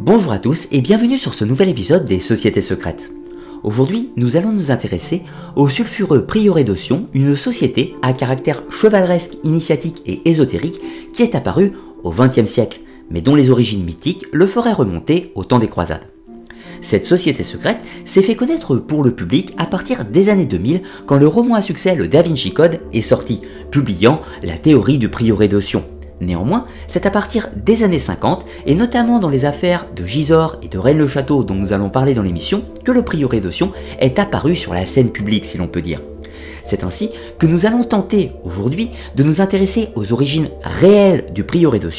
Bonjour à tous et bienvenue sur ce nouvel épisode des Sociétés secrètes. Aujourd'hui, nous allons nous intéresser au sulfureux prieuré d'Ossion, une société à caractère chevaleresque, initiatique et ésotérique qui est apparue au XXe siècle, mais dont les origines mythiques le feraient remonter au temps des croisades. Cette société secrète s'est fait connaître pour le public à partir des années 2000 quand le roman à succès Le Da Vinci Code est sorti, publiant la théorie du prieuré d'Ossion. Néanmoins, c'est à partir des années 50, et notamment dans les affaires de Gisors et de Rennes-le-Château dont nous allons parler dans l'émission, que le prieuré de est apparu sur la scène publique si l'on peut dire. C'est ainsi que nous allons tenter aujourd'hui de nous intéresser aux origines réelles du prieuré de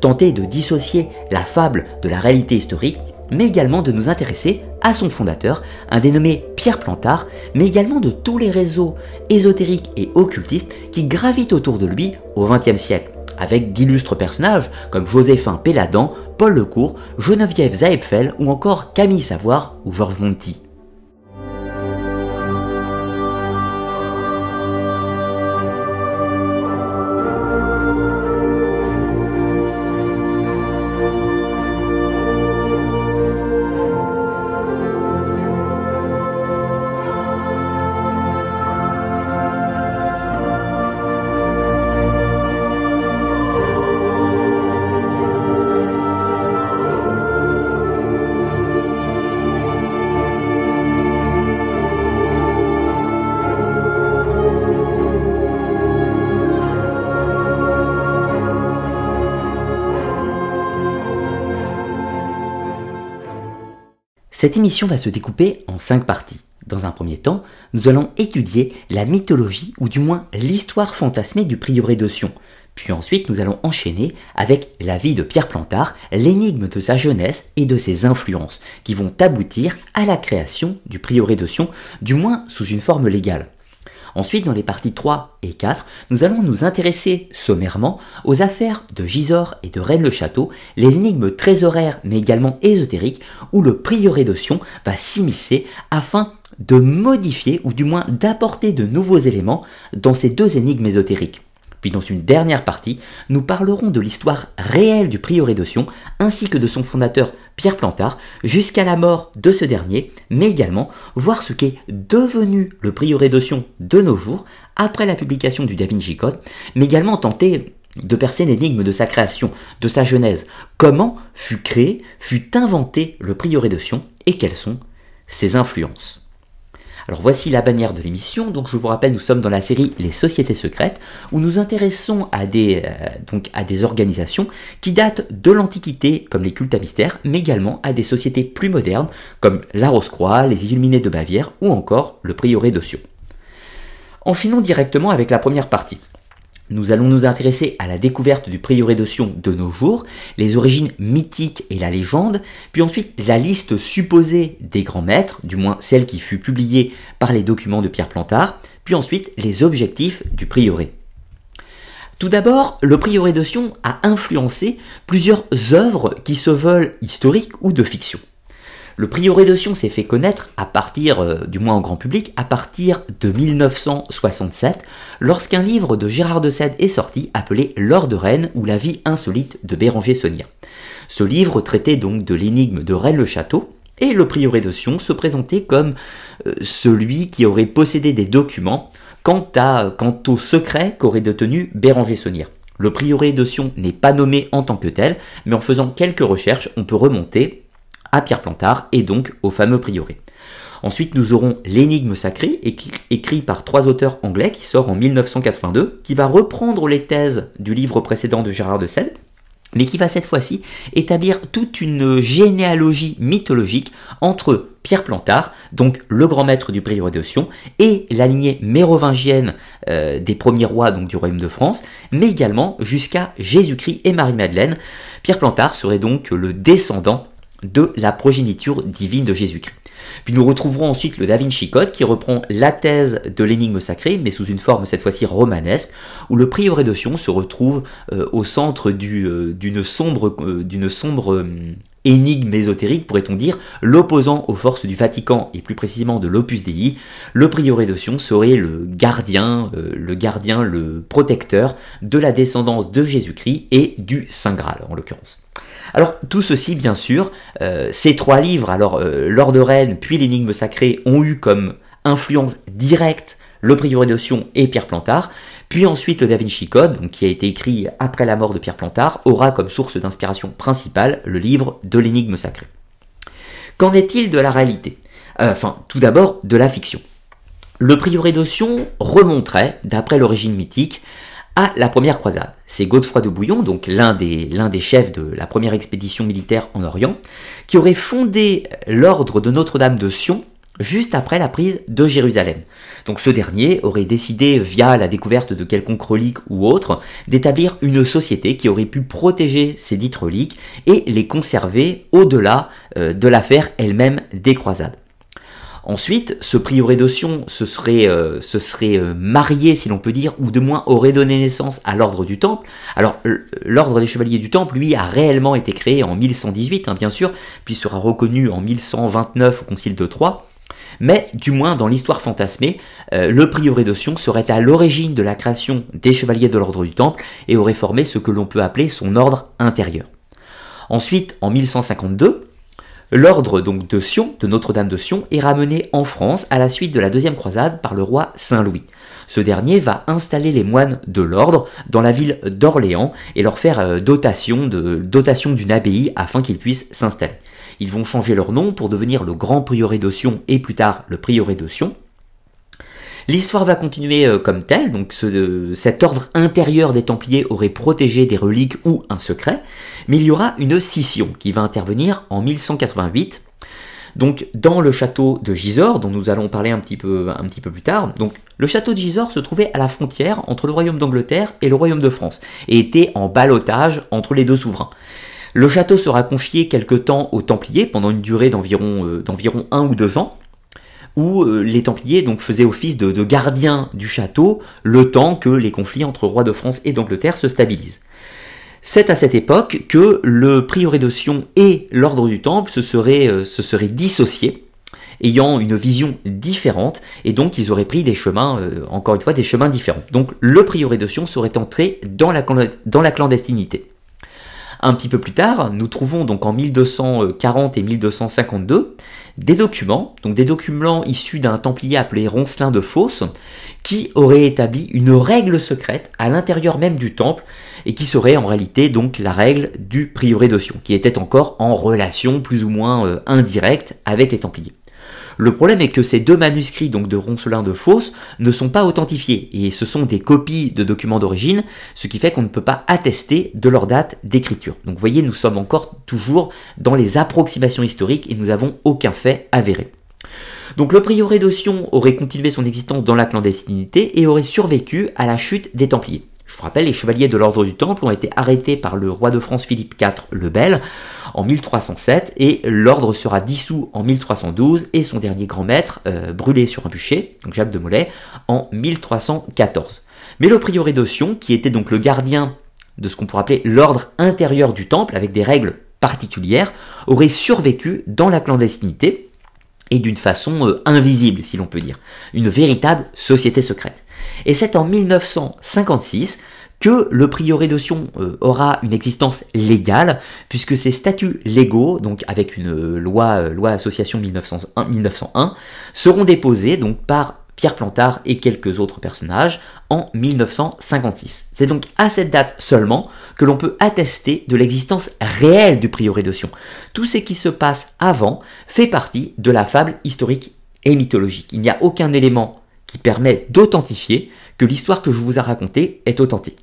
tenter de dissocier la fable de la réalité historique, mais également de nous intéresser à son fondateur, un dénommé Pierre Plantard, mais également de tous les réseaux ésotériques et occultistes qui gravitent autour de lui au XXe siècle avec d'illustres personnages comme Joséphin Péladan, Paul Lecourt, Geneviève Zaepfel ou encore Camille Savoir ou Georges Monti. Cette émission va se découper en cinq parties. Dans un premier temps, nous allons étudier la mythologie ou du moins l'histoire fantasmée du prieuré de Sion. Puis ensuite, nous allons enchaîner avec la vie de Pierre Plantard, l'énigme de sa jeunesse et de ses influences, qui vont aboutir à la création du prieuré de Sion, du moins sous une forme légale. Ensuite, dans les parties 3 et 4, nous allons nous intéresser sommairement aux affaires de Gisors et de Rennes-le-Château, les énigmes trésoraires mais également ésotériques, où le prieuré de Sion va s'immiscer afin de modifier ou du moins d'apporter de nouveaux éléments dans ces deux énigmes ésotériques. Puis dans une dernière partie, nous parlerons de l'histoire réelle du prieuré de Sion, ainsi que de son fondateur Pierre Plantard, jusqu'à la mort de ce dernier, mais également voir ce qu'est devenu le prieuré de Sion de nos jours, après la publication du Da Vinci Code, mais également tenter de percer l'énigme de sa création, de sa genèse. Comment fut créé, fut inventé le prieuré de Sion et quelles sont ses influences. Alors voici la bannière de l'émission. Donc je vous rappelle, nous sommes dans la série Les sociétés secrètes où nous intéressons à des, euh, donc à des organisations qui datent de l'Antiquité comme les cultes à mystère, mais également à des sociétés plus modernes comme la Rose-Croix, les Illuminés de Bavière ou encore le Prieuré d'Ossion. Sion. Enchaînons directement avec la première partie nous allons nous intéresser à la découverte du prieuré de Sion de nos jours, les origines mythiques et la légende, puis ensuite la liste supposée des grands maîtres, du moins celle qui fut publiée par les documents de Pierre Plantard, puis ensuite les objectifs du prieuré. Tout d'abord, le prieuré de Sion a influencé plusieurs œuvres qui se veulent historiques ou de fiction. Le prieuré de Sion s'est fait connaître à partir, euh, du moins au grand public, à partir de 1967, lorsqu'un livre de Gérard de Sède est sorti appelé L'or de Rennes ou la vie insolite de Béranger Saunier. Ce livre traitait donc de l'énigme de Rennes-le-Château, et le prieuré de Sion se présentait comme euh, celui qui aurait possédé des documents quant, à, quant au secret qu'aurait détenu Béranger Saunier. Le prieuré de Sion n'est pas nommé en tant que tel, mais en faisant quelques recherches, on peut remonter à Pierre Plantard et donc au fameux prieuré. Ensuite, nous aurons L'énigme sacrée, écrit par trois auteurs anglais, qui sort en 1982, qui va reprendre les thèses du livre précédent de Gérard de Sède, mais qui va cette fois-ci établir toute une généalogie mythologique entre Pierre Plantard, donc le grand maître du prieuré de et la lignée mérovingienne euh, des premiers rois donc du royaume de France, mais également jusqu'à Jésus-Christ et Marie-Madeleine. Pierre Plantard serait donc le descendant de la progéniture divine de Jésus-Christ. Puis nous retrouverons ensuite le Da Vinci qui reprend la thèse de l'énigme sacrée, mais sous une forme cette fois-ci romanesque, où le prieuré de se retrouve euh, au centre d'une du, sombre, euh, d'une sombre euh, énigme ésotérique, pourrait-on dire, l'opposant aux forces du Vatican et plus précisément de l'Opus Dei, le prieuré de serait le gardien, le gardien, le protecteur de la descendance de Jésus-Christ et du Saint Graal en l'occurrence. Alors tout ceci, bien sûr, euh, ces trois livres, alors euh, de Rennes puis L'énigme sacrée, ont eu comme influence directe le Prioré d'Ossion et Pierre Plantard, puis ensuite le Da Vinci Code, qui a été écrit après la mort de Pierre Plantard, aura comme source d'inspiration principale le livre de l'énigme sacrée. Qu'en est-il de la réalité euh, Enfin, tout d'abord, de la fiction. Le Prioré d'Otion remonterait, d'après l'origine mythique, à la première croisade. C'est Godefroy de Bouillon, donc l'un des, des, chefs de la première expédition militaire en Orient, qui aurait fondé l'ordre de Notre-Dame de Sion juste après la prise de Jérusalem. Donc ce dernier aurait décidé, via la découverte de quelconque relique ou autre, d'établir une société qui aurait pu protéger ces dites reliques et les conserver au-delà euh, de l'affaire elle-même des croisades. Ensuite, ce prieuré d'Ossion se serait, euh, euh, marié, si l'on peut dire, ou de moins aurait donné naissance à l'ordre du Temple. Alors, l'ordre des chevaliers du Temple, lui, a réellement été créé en 1118, hein, bien sûr, puis sera reconnu en 1129 au Concile de Troyes. Mais, du moins, dans l'histoire fantasmée, euh, le prieuré d'Ossion serait à l'origine de la création des chevaliers de l'ordre du Temple et aurait formé ce que l'on peut appeler son ordre intérieur. Ensuite, en 1152, L'ordre donc de Sion, de Notre-Dame de Sion, est ramené en France à la suite de la deuxième croisade par le roi Saint-Louis. Ce dernier va installer les moines de l'ordre dans la ville d'Orléans et leur faire euh, dotation d'une abbaye afin qu'ils puissent s'installer. Ils vont changer leur nom pour devenir le Grand Prieuré de Sion et plus tard le Prieuré de Sion. L'histoire va continuer euh, comme telle, donc euh, cet ordre intérieur des Templiers aurait protégé des reliques ou un secret, mais il y aura une scission qui va intervenir en 1188 donc dans le château de Gisors, dont nous allons parler un petit peu, un petit peu plus tard, donc le château de Gisors se trouvait à la frontière entre le royaume d'Angleterre et le royaume de France, et était en balotage entre les deux souverains. Le château sera confié quelque temps aux Templiers pendant une durée d'environ euh, un ou deux ans, où euh, les Templiers donc faisaient office de, gardiens du château le temps que les conflits entre rois de France et d'Angleterre se stabilisent. C'est à cette époque que le prieuré de Sion et l'ordre du Temple euh, se seraient, dissociés, ayant une vision différente, et donc ils auraient pris des chemins, euh, encore une fois, des chemins différents. Donc le prieuré de Sion serait entré dans la clandestinité. Un petit peu plus tard, nous trouvons donc en 1240 et 1252 des documents, donc des documents issus d'un templier appelé Roncelin de Fosse, qui aurait établi une règle secrète à l'intérieur même du temple et qui serait en réalité donc la règle du prieuré de qui était encore en relation plus ou moins euh, indirecte avec les templiers. Le problème est que ces deux manuscrits donc de Roncelin de Fausse ne sont pas authentifiés et ce sont des copies de documents d'origine, ce qui fait qu'on ne peut pas attester de leur date d'écriture. Donc vous voyez, nous sommes encore toujours dans les approximations historiques et nous n'avons aucun fait avéré. Donc le prieuré d'Ossion aurait continué son existence dans la clandestinité et aurait survécu à la chute des Templiers. Je vous rappelle, les chevaliers de l'ordre du Temple ont été arrêtés par le roi de France Philippe IV le Bel en 1307 et l'ordre sera dissous en 1312 et son dernier grand maître euh, brûlé sur un bûcher, donc Jacques de Molay, en 1314. Mais le prieuré d'Ossion, qui était donc le gardien de ce qu'on pourrait appeler l'ordre intérieur du temple avec des règles particulières, aurait survécu dans la clandestinité et d'une façon euh, invisible, si l'on peut dire, une véritable société secrète. Et c'est en 1956 que le prieuré de Sion euh, aura une existence légale, puisque ses statuts légaux, donc avec une euh, loi, euh, loi association 1901, seront déposés donc par Pierre Plantard et quelques autres personnages en 1956. C'est donc à cette date seulement que l'on peut attester de l'existence réelle du prieuré de Sion. Tout ce qui se passe avant fait partie de la fable historique et mythologique. Il n'y a aucun élément qui permet d'authentifier que l'histoire que je vous ai racontée est authentique.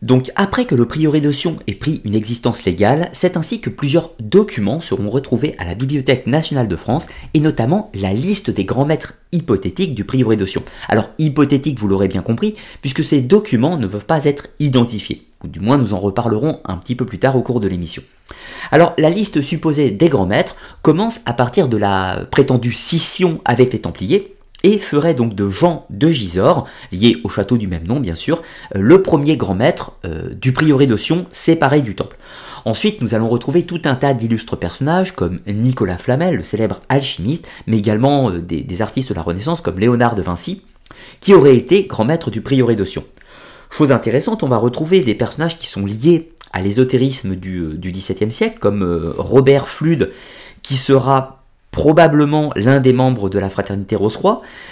Donc après que le prieuré de Sion ait pris une existence légale, c'est ainsi que plusieurs documents seront retrouvés à la Bibliothèque nationale de France, et notamment la liste des grands maîtres hypothétiques du prieuré de Sion. Alors hypothétique, vous l'aurez bien compris, puisque ces documents ne peuvent pas être identifiés, ou du moins nous en reparlerons un petit peu plus tard au cours de l'émission. Alors la liste supposée des grands maîtres commence à partir de la prétendue scission avec les Templiers, et ferait donc de Jean de Gisors, lié au château du même nom bien sûr, euh, le premier grand maître euh, du prieuré de séparé du temple. Ensuite, nous allons retrouver tout un tas d'illustres personnages comme Nicolas Flamel, le célèbre alchimiste, mais également euh, des, artistes de la Renaissance comme Léonard de Vinci, qui aurait été grand maître du prieuré de Chose intéressante, on va retrouver des personnages qui sont liés à l'ésotérisme du, du XVIIe siècle, comme Robert Flude, qui sera probablement l'un des membres de la fraternité rose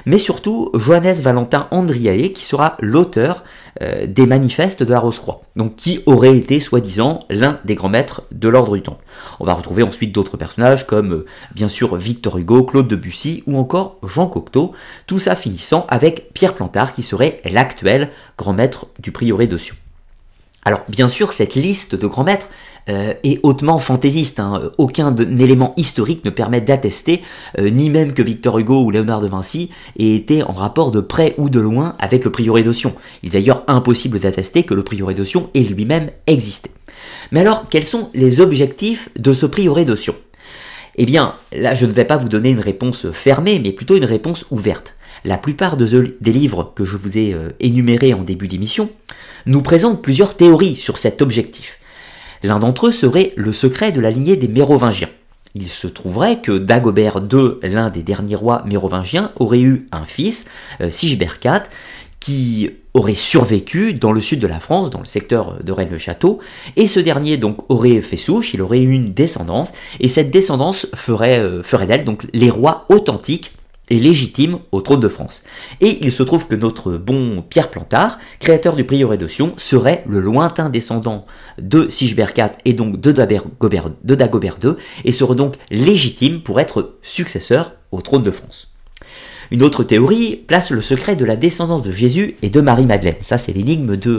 mais surtout Johannes Valentin Andriae, qui sera l'auteur euh, des manifestes de la Rose-Croix, donc qui aurait été soi-disant l'un des grands maîtres de l'ordre du Temple. On va retrouver ensuite d'autres personnages comme euh, bien sûr Victor Hugo, Claude Debussy ou encore Jean Cocteau, tout ça finissant avec Pierre Plantard qui serait l'actuel grand maître du prieuré de Sion. Alors bien sûr, cette liste de grands maîtres euh, et hautement fantaisiste. Hein. Euh, aucun élément historique ne permet d'attester, euh, ni même que Victor Hugo ou Léonard de Vinci aient été en rapport de près ou de loin avec le prioré d'Ossion. Il est d'ailleurs impossible d'attester que le prieuré d'Ossion ait lui-même existé. Mais alors, quels sont les objectifs de ce prioré d'Ossion Eh bien, là, je ne vais pas vous donner une réponse fermée, mais plutôt une réponse ouverte. La plupart des livres que je vous ai énumérés en début d'émission nous présentent plusieurs théories sur cet objectif. L'un d'entre eux serait le secret de la lignée des Mérovingiens. Il se trouverait que Dagobert II, l'un des derniers rois mérovingiens, aurait eu un fils, euh, Sigebert IV, qui aurait survécu dans le sud de la France, dans le secteur de Rennes-le-Château, et ce dernier donc aurait fait souche, il aurait eu une descendance, et cette descendance ferait, euh, ferait d'elle donc les rois authentiques et légitime au trône de France. Et il se trouve que notre bon Pierre Plantard, créateur du prieuré de serait le lointain descendant de Sigebert IV et donc de Dagobert, II, et serait donc légitime pour être successeur au trône de France. Une autre théorie place le secret de la descendance de Jésus et de Marie-Madeleine. Ça, c'est l'énigme du,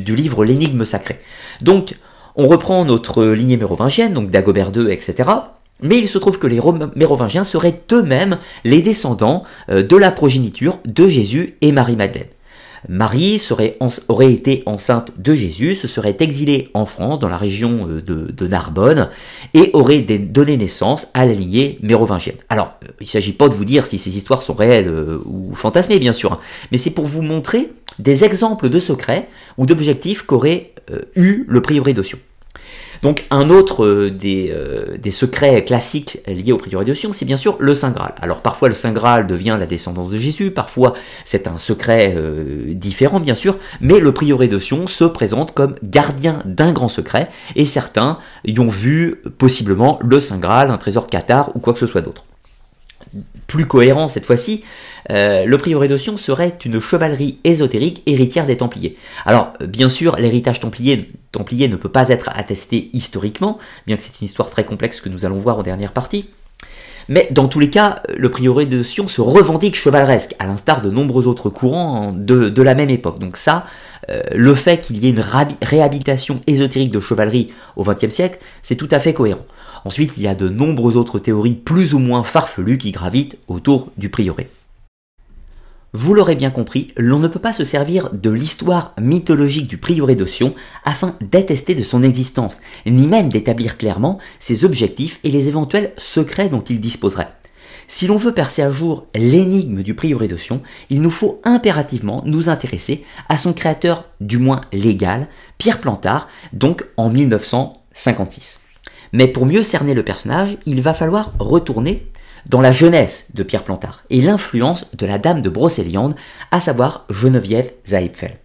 du livre L'énigme sacrée. Donc, on reprend notre lignée mérovingienne, donc Dagobert II, etc. Mais il se trouve que les Mérovingiens seraient eux-mêmes les descendants euh, de la progéniture de Jésus et Marie-Madeleine. Marie aurait été enceinte de Jésus, se serait exilée en France, dans la région euh, de, Narbonne, et aurait donné naissance à la lignée mérovingienne. Alors, euh, il ne s'agit pas de vous dire si ces histoires sont réelles ou fantasmées, bien sûr, hein, mais c'est pour vous montrer des exemples de secrets ou d'objectifs qu'aurait eu le prieuré d'Ossion. Donc un autre euh, euh, des, secrets classiques liés au Prioré de Sion, c'est bien sûr le Saint Graal. Alors parfois le Saint Graal devient la descendance de Jésus, parfois c'est un secret euh, différent bien sûr, mais le prieuré de Sion se présente comme gardien d'un grand secret, et certains y ont vu possiblement le Saint Graal, un trésor cathare ou quoi que ce soit d'autre plus cohérent cette fois-ci, le prieuré de Sion serait une chevalerie ésotérique héritière des Templiers. Alors, bien sûr, l'héritage templier templier ne peut pas être attesté historiquement, bien que c'est une histoire très complexe que nous allons voir en dernière partie. Mais dans tous les cas, le prieuré de Sion se revendique chevaleresque, à l'instar de nombreux autres courants de, la même époque. Donc ça, euh, le fait qu'il y ait une réhabilitation ésotérique de chevalerie au XXe siècle, c'est tout à fait cohérent. Ensuite, il y a de nombreuses autres théories plus ou moins farfelues qui gravitent autour du prieuré. Vous l'aurez bien compris, l'on ne peut pas se servir de l'histoire mythologique du prieuré de afin d'attester de son existence, ni même d'établir clairement ses objectifs et les éventuels secrets dont il disposerait. Si l'on veut percer à jour l'énigme du prieuré de il nous faut impérativement nous intéresser à son créateur, du moins légal, Pierre Plantard, donc en 1956. Mais pour mieux cerner le personnage, il va falloir retourner dans la jeunesse de Pierre Plantard et l'influence de la dame de Brocéliande, à savoir Geneviève Zaipfel.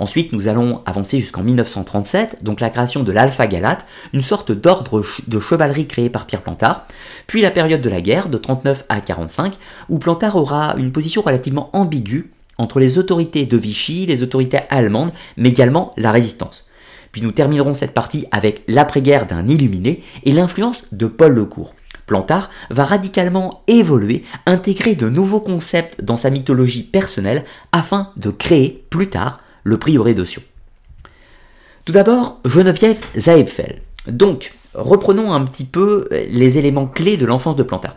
Ensuite, nous allons avancer jusqu'en 1937, donc la création de l'Alpha Galate, une sorte d'ordre de chevalerie créé par Pierre Plantard, puis la période de la guerre, de 39 à 45, où Plantard aura une position relativement ambiguë entre les autorités de Vichy, les autorités allemandes, mais également la résistance. Puis nous terminerons cette partie avec l'après-guerre d'un illuminé et l'influence de Paul Lecourt. Plantard va radicalement évoluer, intégrer de nouveaux concepts dans sa mythologie personnelle afin de créer plus tard le prieuré de Tout d'abord, Geneviève Zaepfel. Donc, reprenons un petit peu les éléments clés de l'enfance de Plantard.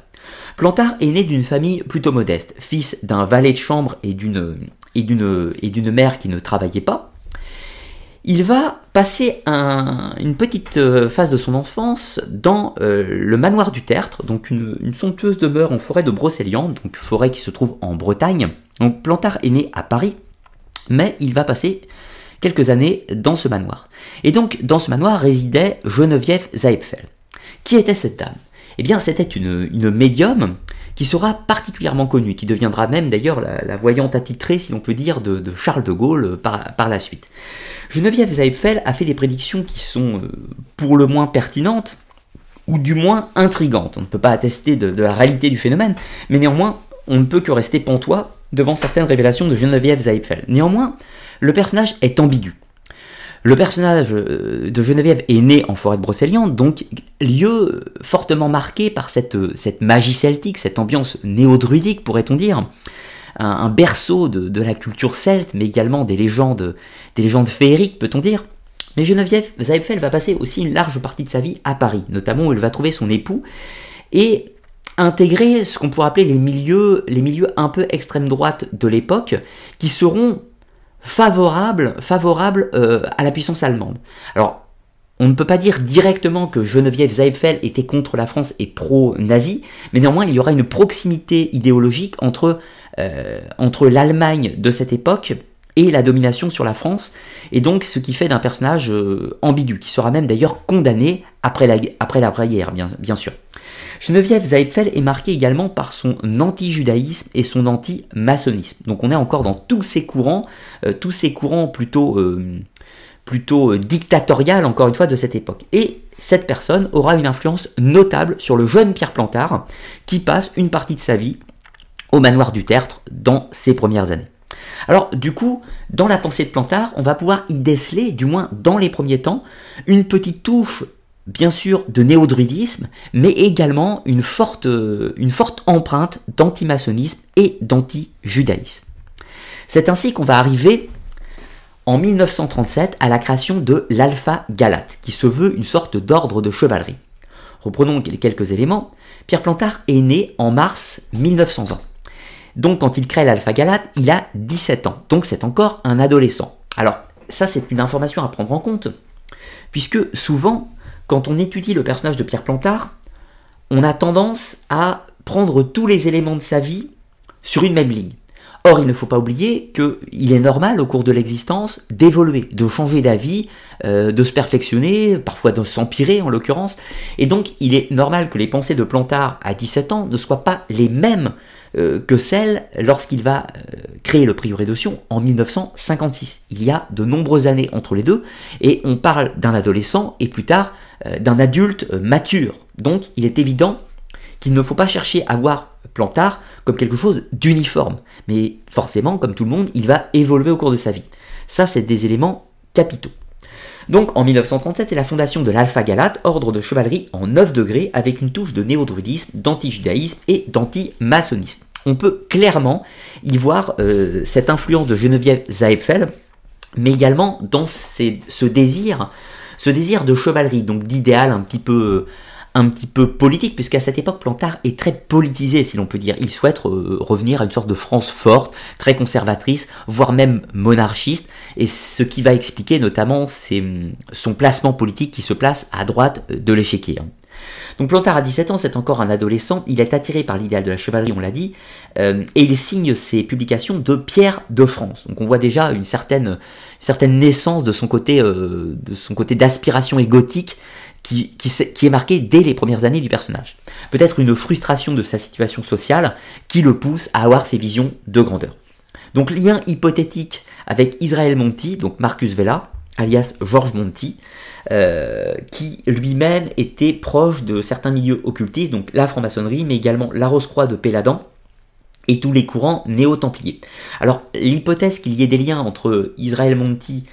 Plantard est né d'une famille plutôt modeste, fils d'un valet de chambre et d'une mère qui ne travaillait pas il va passer une petite euh, phase de son enfance dans euh, le manoir du Tertre, donc une, somptueuse demeure en forêt de Brocéliande, donc forêt qui se trouve en Bretagne. Donc Plantard est né à Paris, mais il va passer quelques années dans ce manoir. Et donc dans ce manoir résidait Geneviève Zaepfel. Qui était cette dame Eh bien c'était une, une médium qui sera particulièrement connue, qui deviendra même d'ailleurs la, voyante attitrée, si l'on peut dire, de, Charles de Gaulle euh, par, la suite. Geneviève Zaepfel a fait des prédictions qui sont euh, pour le moins pertinentes, ou du moins intrigantes. On ne peut pas attester de, la réalité du phénomène, mais néanmoins, on ne peut que rester pantois devant certaines révélations de Geneviève Zaepfel. Néanmoins, le personnage est ambigu. Le personnage euh, de Geneviève est né en forêt de Brocéliande, donc lieu fortement marqué par cette, euh, magie celtique, cette ambiance néo-druidique, pourrait-on dire, un, berceau de, la culture celte, mais également des légendes, des légendes féeriques, peut-on dire. Mais Geneviève Zaefel va passer aussi une large partie de sa vie à Paris, notamment où elle va trouver son époux et intégrer ce qu'on pourrait appeler les milieux un peu extrême droite de l'époque, qui seront favorable, favorable euh, à la puissance allemande. Alors, on ne peut pas dire directement que Geneviève Seifel était contre la France et pro-nazi, mais néanmoins il y aura une proximité idéologique entre, euh, entre l'Allemagne de cette époque et la domination sur la France, et donc ce qui fait d'un personnage euh, ambigu, qui sera même d'ailleurs condamné après la, après la guerre, bien, bien, sûr. Geneviève Zaepfel est marquée également par son anti-judaïsme et son anti-maçonnisme. Donc on est encore dans tous ces courants, euh, tous ces courants plutôt, euh, plutôt dictatorial, encore une fois, de cette époque. Et cette personne aura une influence notable sur le jeune Pierre Plantard, qui passe une partie de sa vie au manoir du Tertre dans ses premières années. Alors du coup, dans la pensée de Plantard, on va pouvoir y déceler, du moins dans les premiers temps, une petite touche bien sûr de néo-druidisme, mais également une forte, euh, une forte empreinte d'antimaçonnisme et d'anti-judaïsme. C'est ainsi qu'on va arriver en 1937 à la création de l'Alpha Galate, qui se veut une sorte d'ordre de chevalerie. Reprenons quelques éléments. Pierre Plantard est né en mars 1920. Donc quand il crée l'alpha-galate, il a 17 ans. Donc c'est encore un adolescent. Alors ça c'est une information à prendre en compte, puisque souvent, quand on étudie le personnage de Pierre Plantard, on a tendance à prendre tous les éléments de sa vie sur une même ligne. Or, il ne faut pas oublier qu'il est normal au cours de l'existence d'évoluer, de changer d'avis, euh, de se perfectionner, parfois de s'empirer en l'occurrence. Et donc, il est normal que les pensées de Plantard à 17 ans ne soient pas les mêmes euh, que celle lorsqu'il va euh, créer le prieuré d'Ossion en 1956. Il y a de nombreuses années entre les deux, et on parle d'un adolescent et plus tard euh, d'un adulte mature. Donc il est évident qu'il ne faut pas chercher à voir Plantard comme quelque chose d'uniforme, mais forcément, comme tout le monde, il va évoluer au cours de sa vie. Ça, c'est des éléments capitaux. Donc en 1937, c'est la fondation de l'Alpha Galate, ordre de chevalerie en 9 degrés, avec une touche de néo-druidisme, d'anti-judaïsme et d'anti-maçonnisme. On peut clairement y voir euh, cette influence de Geneviève Zaepfel, mais également dans ce désir, ce désir de chevalerie, donc d'idéal un petit peu. Euh, un petit peu politique, puisqu'à cette époque, Plantard est très politisé, si l'on peut dire. Il souhaite euh, revenir à une sorte de France forte, très conservatrice, voire même monarchiste, et ce qui va expliquer notamment hum, son placement politique qui se place à droite euh, de l'échiquier. Hein. Donc Plantard à 17 ans, c'est encore un adolescent, il est attiré par l'idéal de la chevalerie, on l'a dit, euh, et il signe ses publications de Pierre de France. Donc on voit déjà une certaine, certaine naissance de son côté, de son côté d'aspiration égotique qui, est marqué dès les premières années du personnage. Peut-être une frustration de sa situation sociale qui le pousse à avoir ses visions de grandeur. Donc lien hypothétique avec Israël Monti, donc Marcus Vela, alias Georges Monti, euh, qui lui-même était proche de certains milieux occultistes, donc la franc-maçonnerie, mais également la Rose-Croix de Péladan et tous les courants néo-templiers. Alors l'hypothèse qu'il y ait des liens entre Israël Monti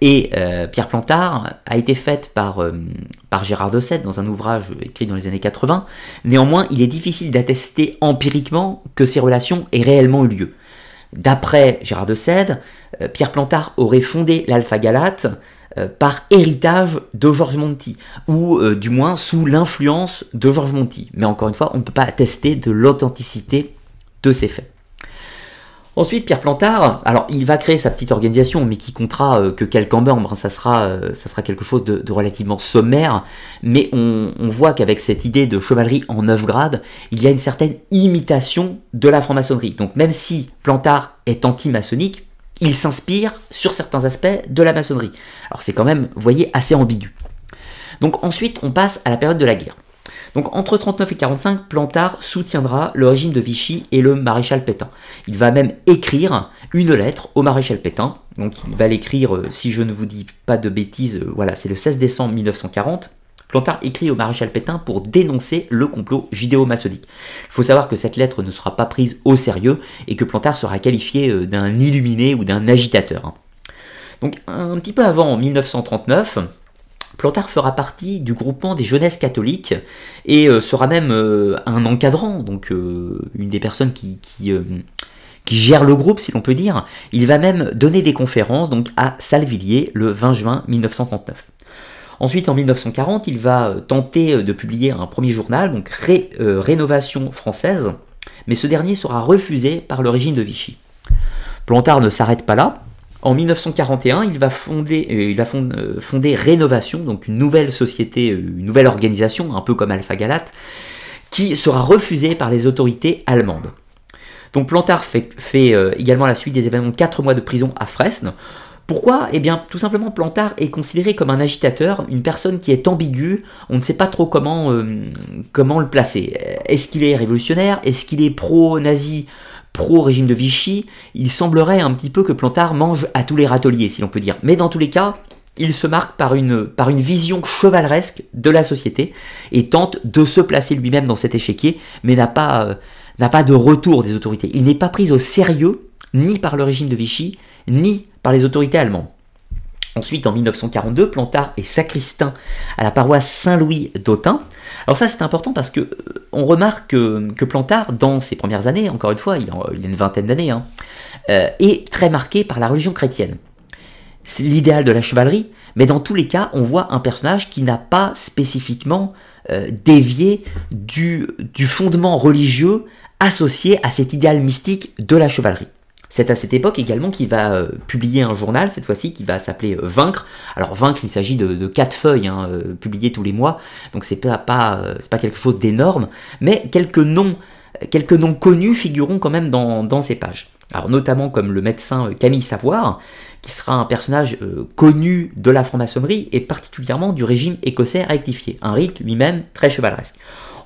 et euh, Pierre Plantard a été fait euh, par, Gérard par Gérard dans un ouvrage écrit dans les années 80. Néanmoins, il est difficile d'attester empiriquement que ces relations aient réellement eu lieu. D'après Gérard de Sède, euh, Pierre Plantard aurait fondé l'Alpha Galate par héritage de Georges Monti, ou du moins sous l'influence de Georges Monti. Mais encore une fois, on ne peut pas attester de l'authenticité de ces faits. Ensuite, Pierre Plantard, alors il va créer sa petite organisation, mais qui comptera euh, que quelques membres, ça, sera, euh, quelque chose de, relativement sommaire, mais on, on voit qu'avec cette idée de chevalerie en 9 grades, il y a une certaine imitation de la franc-maçonnerie. Donc même si Plantard est anti-maçonnique, il s'inspire sur certains aspects de la maçonnerie. Alors c'est quand même, vous voyez, assez ambigu. Donc ensuite, on passe à la période de la guerre. Donc entre 39 et 45, Plantard soutiendra le régime de Vichy et le maréchal Pétain. Il va même écrire une lettre au maréchal Pétain. Donc il va l'écrire, euh, si je ne vous dis pas de bêtises, euh, voilà, c'est le 16 décembre 1940. Plantard écrit au maréchal Pétain pour dénoncer le complot judéo-maçonnique. Il faut savoir que cette lettre ne sera pas prise au sérieux et que Plantard sera qualifié euh, d'un illuminé ou d'un agitateur. Hein. Donc un petit peu avant, 1939, Plantard fera partie du groupement des jeunesses catholiques et euh, sera même euh, un encadrant, donc euh, une des personnes qui, qui, gère le groupe, si l'on peut dire. Il va même donner des conférences donc à Salvilliers le 20 juin 1939. Ensuite, en 1940, il va tenter de publier un premier journal, donc Rénovation française, mais ce dernier sera refusé par le régime de Vichy. Plantard ne s'arrête pas là, en 1941, il va fonder, euh, il euh, Rénovation, donc une nouvelle société, euh, une nouvelle organisation, un peu comme Alpha Galate, qui sera refusée par les autorités allemandes. Donc Plantard fait, également la suite des événements 4 mois de prison à Fresnes. Pourquoi Eh bien, tout simplement, Plantard est considéré comme un agitateur, une personne qui est ambiguë, on ne sait pas trop comment, comment le placer. Est-ce qu'il est révolutionnaire Est-ce qu'il est pro-nazi pro-régime de Vichy, il semblerait un petit peu que Plantard mange à tous les râteliers, si l'on peut dire. Mais dans tous les cas, il se marque par une, par une vision chevaleresque de la société et tente de se placer lui-même dans cet échiquier, mais n'a pas, euh, n'a pas de retour des autorités. Il n'est pas pris au sérieux ni par le régime de Vichy, ni par les autorités allemandes. Ensuite, en 1942, Plantard est sacristain à la paroisse Saint-Louis d'Autun. Alors ça, c'est important parce que euh, on remarque euh, que, Plantard, dans ses premières années, encore une fois, il y a une vingtaine d'années, hein, euh, est très marqué par la religion chrétienne. C'est l'idéal de la chevalerie, mais dans tous les cas, on voit un personnage qui n'a pas spécifiquement dévié du fondement religieux associé à cet idéal mystique de la chevalerie. C'est à cette époque également qu'il va euh, publier un journal, cette fois-ci, qui va s'appeler euh, Vaincre. Alors Vaincre, il s'agit de, quatre feuilles hein, euh, publiées tous les mois, donc c'est pas, pas, quelque chose d'énorme, mais quelques noms, quelques noms connus figureront quand même dans, dans, ces pages. Alors notamment comme le médecin Camille Savoir, qui sera un personnage connu de la franc-maçonnerie et particulièrement du régime écossais rectifié, un rite lui-même très chevaleresque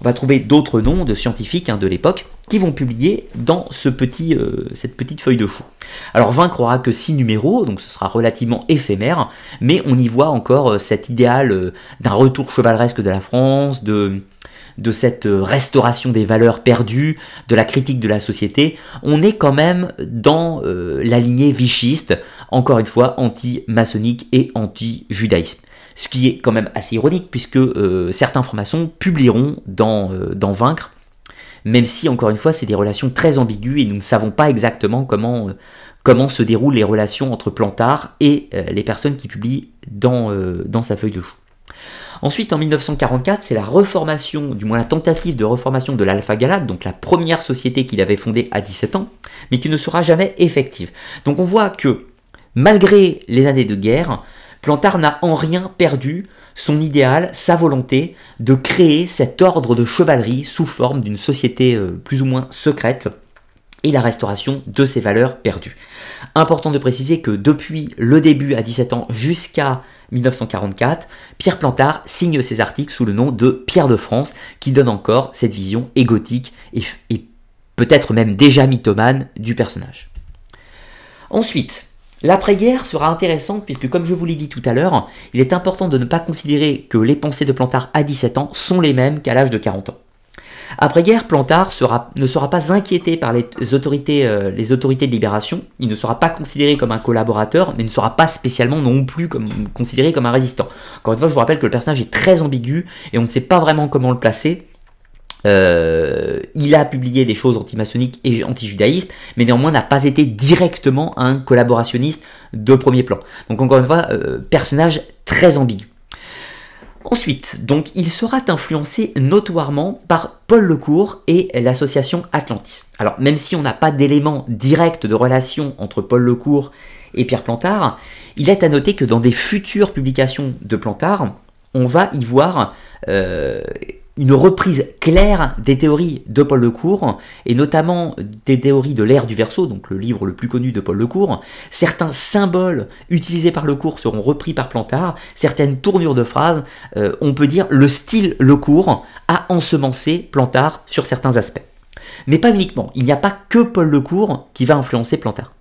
on va trouver d'autres noms de scientifiques hein, de l'époque qui vont publier dans ce petit, euh, cette petite feuille de fou. Alors Vin croira que 6 numéros, donc ce sera relativement éphémère, mais on y voit encore euh, cet idéal euh, d'un retour chevaleresque de la France, de, cette restauration des valeurs perdues, de la critique de la société, on est quand même dans la lignée vichiste, encore une fois anti-maçonnique et anti-judaïsme ce qui est quand même assez ironique puisque euh, certains formations publieront euh, dans, Vaincre, même si encore une fois c'est des relations très ambiguës et nous ne savons pas exactement comment, euh, comment se déroulent les relations entre Plantard et les personnes qui publient dans, sa feuille de chou. Ensuite, en 1944, c'est la reformation, du moins la tentative de reformation de l'Alpha Galate, donc la première société qu'il avait fondée à 17 ans, mais qui ne sera jamais effective. Donc on voit que, malgré les années de guerre, Plantard n'a en rien perdu son idéal, sa volonté de créer cet ordre de chevalerie sous forme d'une société euh, plus ou moins secrète et la restauration de ses valeurs perdues. Important de préciser que depuis le début à 17 ans jusqu'à 1944, Pierre Plantard signe ses articles sous le nom de Pierre de France, qui donne encore cette vision égotique et, et peut-être même déjà mythomane du personnage. Ensuite, L'après-guerre sera intéressante puisque, comme je vous l'ai dit tout à l'heure, il est important de ne pas considérer que les pensées de Plantard à 17 ans sont les mêmes qu'à l'âge de 40 ans. Après-guerre, Plantard ne sera pas inquiété par euh, les autorités, de libération, il ne sera pas considéré comme un collaborateur, mais ne sera pas spécialement non plus considéré comme un résistant. Encore une fois, je vous rappelle que le personnage est très ambigu et on ne sait pas vraiment comment le placer, euh, il a publié des choses anti-maçonniques et anti-judaïstes, mais néanmoins n'a pas été directement un collaborationniste de premier plan. Donc encore une fois, euh, personnage très ambigu. Ensuite, donc, il sera influencé notoirement par Paul Lecourt et l'association Atlantis. Alors, même si on n'a pas d'éléments directs de relation entre Paul Lecourt et Pierre Plantard, il est à noter que dans des futures publications de Plantard, on va y voir euh, une reprise claire des théories de Paul Lecourt, et notamment des théories de l'ère du Verseau, donc le livre le plus connu de Paul Lecourt. Certains symboles utilisés par Lecourt seront repris par Plantard, certaines tournures de phrases, euh, on peut dire le style Lecour a ensemencé Plantard sur certains aspects. Mais pas uniquement, il n'y a pas que Paul Lecourt qui va influencer Plantard.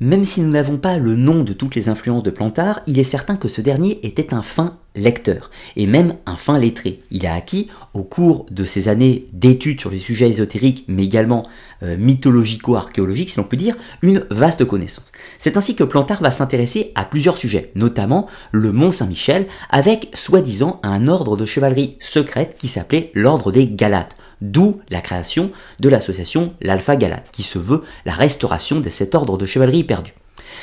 Même si nous n'avons pas le nom de toutes les influences de Plantard, il est certain que ce dernier était un fin lecteur et même un fin lettré. Il a acquis, au cours de ses années d'études sur les sujets ésotériques, mais également euh, mythologico-archéologiques, si l'on peut dire, une vaste connaissance. C'est ainsi que Plantard va s'intéresser à plusieurs sujets, notamment le Mont Saint-Michel, avec soi-disant un ordre de chevalerie secrète qui s'appelait l'ordre des Galates, d'où la création de l'association l'Alpha Galate, qui se veut la restauration de cet ordre de chevalerie perdu.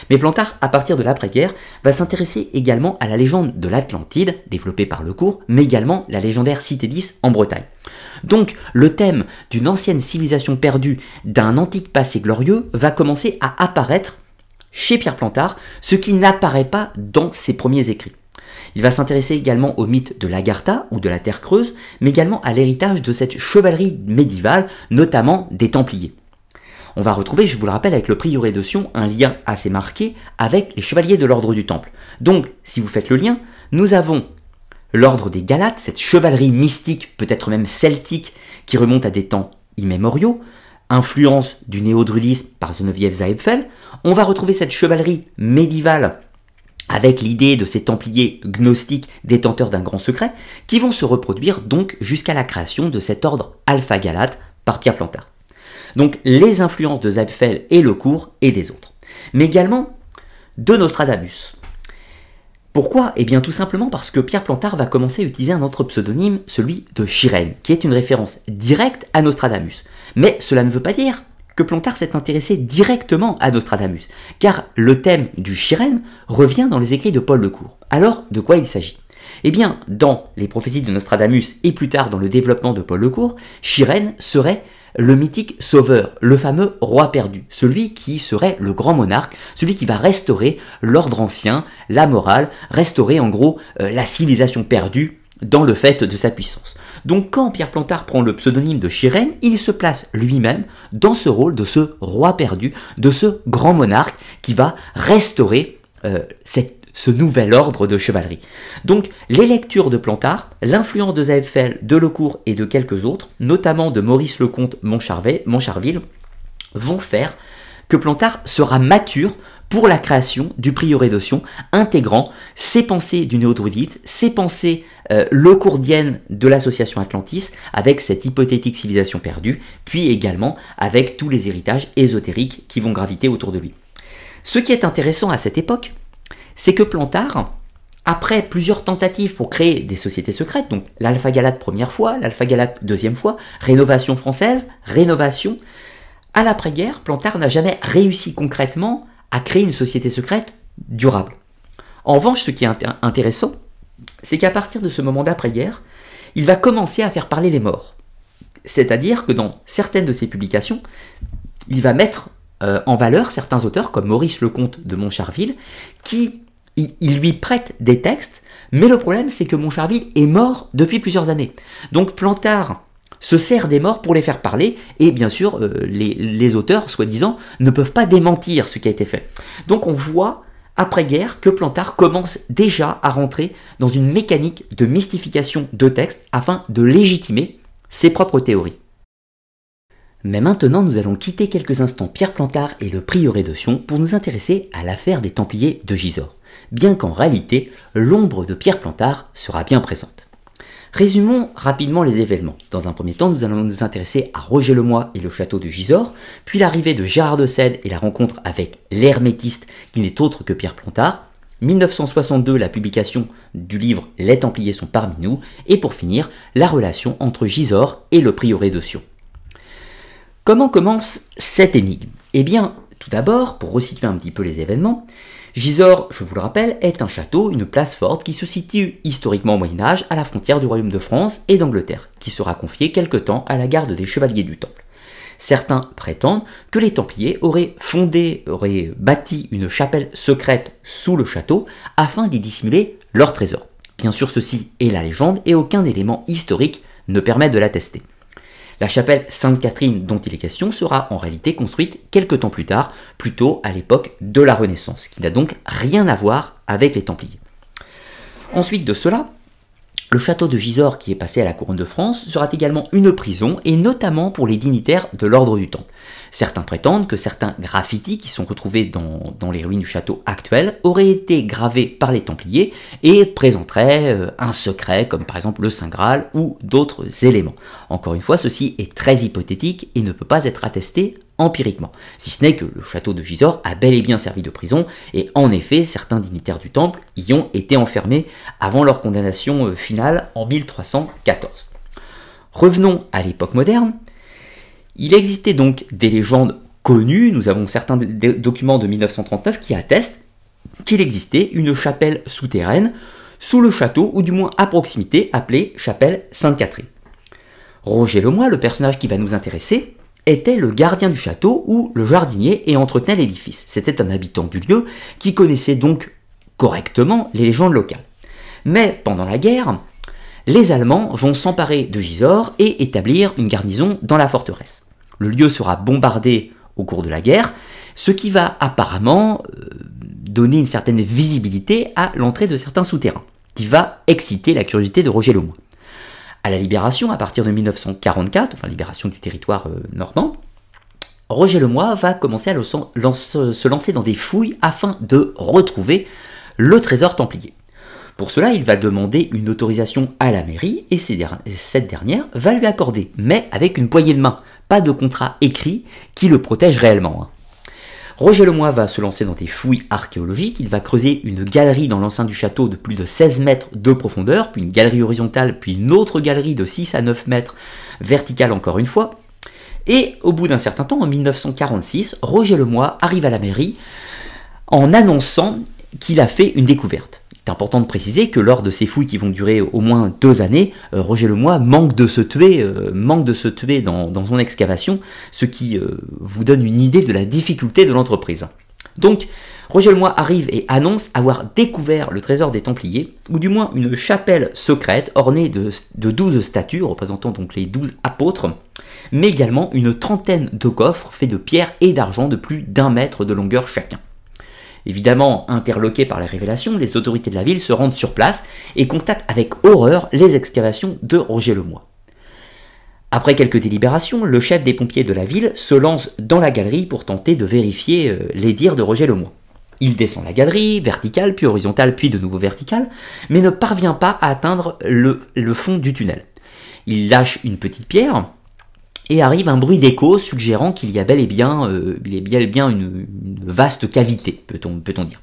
Mais Plantard, à partir de l'après-guerre, va s'intéresser également à la légende de l'Atlantide, développée par le mais également la légendaire Cité 10 en Bretagne. Donc, le thème d'une ancienne civilisation perdue, d'un antique passé glorieux, va commencer à apparaître chez Pierre Plantard, ce qui n'apparaît pas dans ses premiers écrits. Il va s'intéresser également au mythe de l'Agartha ou de la Terre Creuse, mais également à l'héritage de cette chevalerie médiévale, notamment des Templiers on va retrouver, je vous le rappelle, avec le prioré de Sion, un lien assez marqué avec les chevaliers de l'ordre du Temple. Donc, si vous faites le lien, nous avons l'ordre des Galates, cette chevalerie mystique, peut-être même celtique, qui remonte à des temps immémoriaux, influence du néo par Geneviève Zahepfel. On va retrouver cette chevalerie médiévale avec l'idée de ces templiers gnostiques détenteurs d'un grand secret, qui vont se reproduire donc jusqu'à la création de cet ordre Alpha Galate par Pierre Plantard. Donc les influences de Zapfel et le et des autres. Mais également de Nostradamus. Pourquoi Eh bien tout simplement parce que Pierre Plantard va commencer à utiliser un autre pseudonyme, celui de Chirène, qui est une référence directe à Nostradamus. Mais cela ne veut pas dire que Plantard s'est intéressé directement à Nostradamus, car le thème du Chirène revient dans les écrits de Paul Lecourt. Alors, de quoi il s'agit Eh bien, dans les prophéties de Nostradamus et plus tard dans le développement de Paul Lecourt, Chirène serait le mythique sauveur, le fameux roi perdu, celui qui serait le grand monarque, celui qui va restaurer l'ordre ancien, la morale, restaurer en gros euh, la civilisation perdue dans le fait de sa puissance. Donc quand Pierre Plantard prend le pseudonyme de Chirène, il se place lui-même dans ce rôle de ce roi perdu, de ce grand monarque qui va restaurer euh, cette ce nouvel ordre de chevalerie. Donc les lectures de Plantard, l'influence de Zaefel, de Lecourt et de quelques autres, notamment de Maurice Lecomte Montcharvet, Montcharville, vont faire que Plantard sera mature pour la création du prieuré d'Ossion, intégrant ses pensées du néo ses pensées euh, lecourdiennes de l'association Atlantis, avec cette hypothétique civilisation perdue, puis également avec tous les héritages ésotériques qui vont graviter autour de lui. Ce qui est intéressant à cette époque, c'est que Plantard, après plusieurs tentatives pour créer des sociétés secrètes, donc l'Alpha Galate première fois, l'Alpha Galate deuxième fois, rénovation française, rénovation, à l'après-guerre, Plantard n'a jamais réussi concrètement à créer une société secrète durable. En revanche, ce qui est intéressant, c'est qu'à partir de ce moment d'après-guerre, il va commencer à faire parler les morts. C'est-à-dire que dans certaines de ses publications, il va mettre euh, en valeur certains auteurs comme Maurice Lecomte de Montcharville, qui il, lui prête des textes, mais le problème c'est que Moncharville est mort depuis plusieurs années. Donc Plantard se sert des morts pour les faire parler, et bien sûr, euh, les, les, auteurs, soi-disant, ne peuvent pas démentir ce qui a été fait. Donc on voit, après-guerre, que Plantard commence déjà à rentrer dans une mécanique de mystification de textes afin de légitimer ses propres théories. Mais maintenant, nous allons quitter quelques instants Pierre Plantard et le prieuré de Sion pour nous intéresser à l'affaire des Templiers de Gisors bien qu'en réalité, l'ombre de Pierre Plantard sera bien présente. Résumons rapidement les événements. Dans un premier temps, nous allons nous intéresser à Roger Lemoy et le château de Gisors, puis l'arrivée de Gérard de Sède et la rencontre avec l'hermétiste qui n'est autre que Pierre Plantard, 1962 la publication du livre Les Templiers sont parmi nous, et pour finir, la relation entre Gisors et le prieuré de Sion. Comment commence cette énigme Eh bien, tout d'abord, pour resituer un petit peu les événements, Gisors, je vous le rappelle, est un château, une place forte qui se situe historiquement au Moyen Âge à la frontière du royaume de France et d'Angleterre, qui sera confié quelque temps à la garde des chevaliers du Temple. Certains prétendent que les Templiers auraient fondé, auraient bâti une chapelle secrète sous le château afin d'y dissimuler leur trésor. Bien sûr, ceci est la légende et aucun élément historique ne permet de l'attester. La chapelle Sainte-Catherine dont il est question sera en réalité construite quelque temps plus tard, plutôt à l'époque de la Renaissance, qui n'a donc rien à voir avec les Templiers. Ensuite de cela, le château de Gisors, qui est passé à la couronne de France, sera également une prison, et notamment pour les dignitaires de l'ordre du Temple. Certains prétendent que certains graffitis qui sont retrouvés dans, les ruines du château actuel auraient été gravés par les Templiers et présenteraient euh, un secret, comme par exemple le Saint Graal ou d'autres éléments. Encore une fois, ceci est très hypothétique et ne peut pas être attesté empiriquement. Si ce n'est que le château de Gisors a bel et bien servi de prison, et en effet, certains dignitaires du Temple y ont été enfermés avant leur condamnation euh, finale en 1314. Revenons à l'époque moderne. Il existait donc des légendes connues, nous avons certains documents de 1939 qui attestent qu'il existait une chapelle souterraine sous le château, ou du moins à proximité, appelée chapelle Sainte-Catherine. Roger Lemoy, le personnage qui va nous intéresser, était le gardien du château ou le jardinier et entretenait l'édifice. C'était un habitant du lieu qui connaissait donc correctement les légendes locales. Mais pendant la guerre, les Allemands vont s'emparer de Gisors et établir une garnison dans la forteresse. Le lieu sera bombardé au cours de la guerre, ce qui va apparemment euh, donner une certaine visibilité à l'entrée de certains souterrains, qui va exciter la curiosité de Roger Lemoine à la libération, à partir de 1944, enfin libération du territoire euh, normand, Roger Lemoy va commencer à se lancer dans des fouilles afin de retrouver le trésor templier. Pour cela, il va demander une autorisation à la mairie et cette dernière va lui accorder, mais avec une poignée de main, pas de contrat écrit qui le protège réellement. Hein. Roger Lemoy va se lancer dans des fouilles archéologiques, il va creuser une galerie dans l'enceinte du château de plus de 16 mètres de profondeur, puis une galerie horizontale, puis une autre galerie de 6 à 9 mètres verticale encore une fois. Et au bout d'un certain temps, en 1946, Roger Lemoy arrive à la mairie en annonçant qu'il a fait une découverte. est important de préciser que lors de ces fouilles qui vont durer au moins deux années, euh, Roger Lemoy manque de se tuer, euh, manque de se tuer dans, son excavation, ce qui euh, vous donne une idée de la difficulté de l'entreprise. Donc, Roger Lemoy arrive et annonce avoir découvert le trésor des Templiers, ou du moins une chapelle secrète ornée de, de 12 statues représentant donc les douze apôtres, mais également une trentaine de coffres faits de pierre et d'argent de plus d'un mètre de longueur chacun. Évidemment, interloqués par la révélation, les autorités de la ville se rendent sur place et constatent avec horreur les excavations de Roger Lemoy. Après quelques délibérations, le chef des pompiers de la ville se lance dans la galerie pour tenter de vérifier euh, les dires de Roger Lemoy. Il descend la galerie, verticale, puis horizontale, puis de nouveau verticale, mais ne parvient pas à atteindre le fond du tunnel. Il lâche une petite pierre, et arrive un bruit d'écho suggérant qu'il y a bel et bien, euh, bien une, vaste cavité, peut-on peut dire.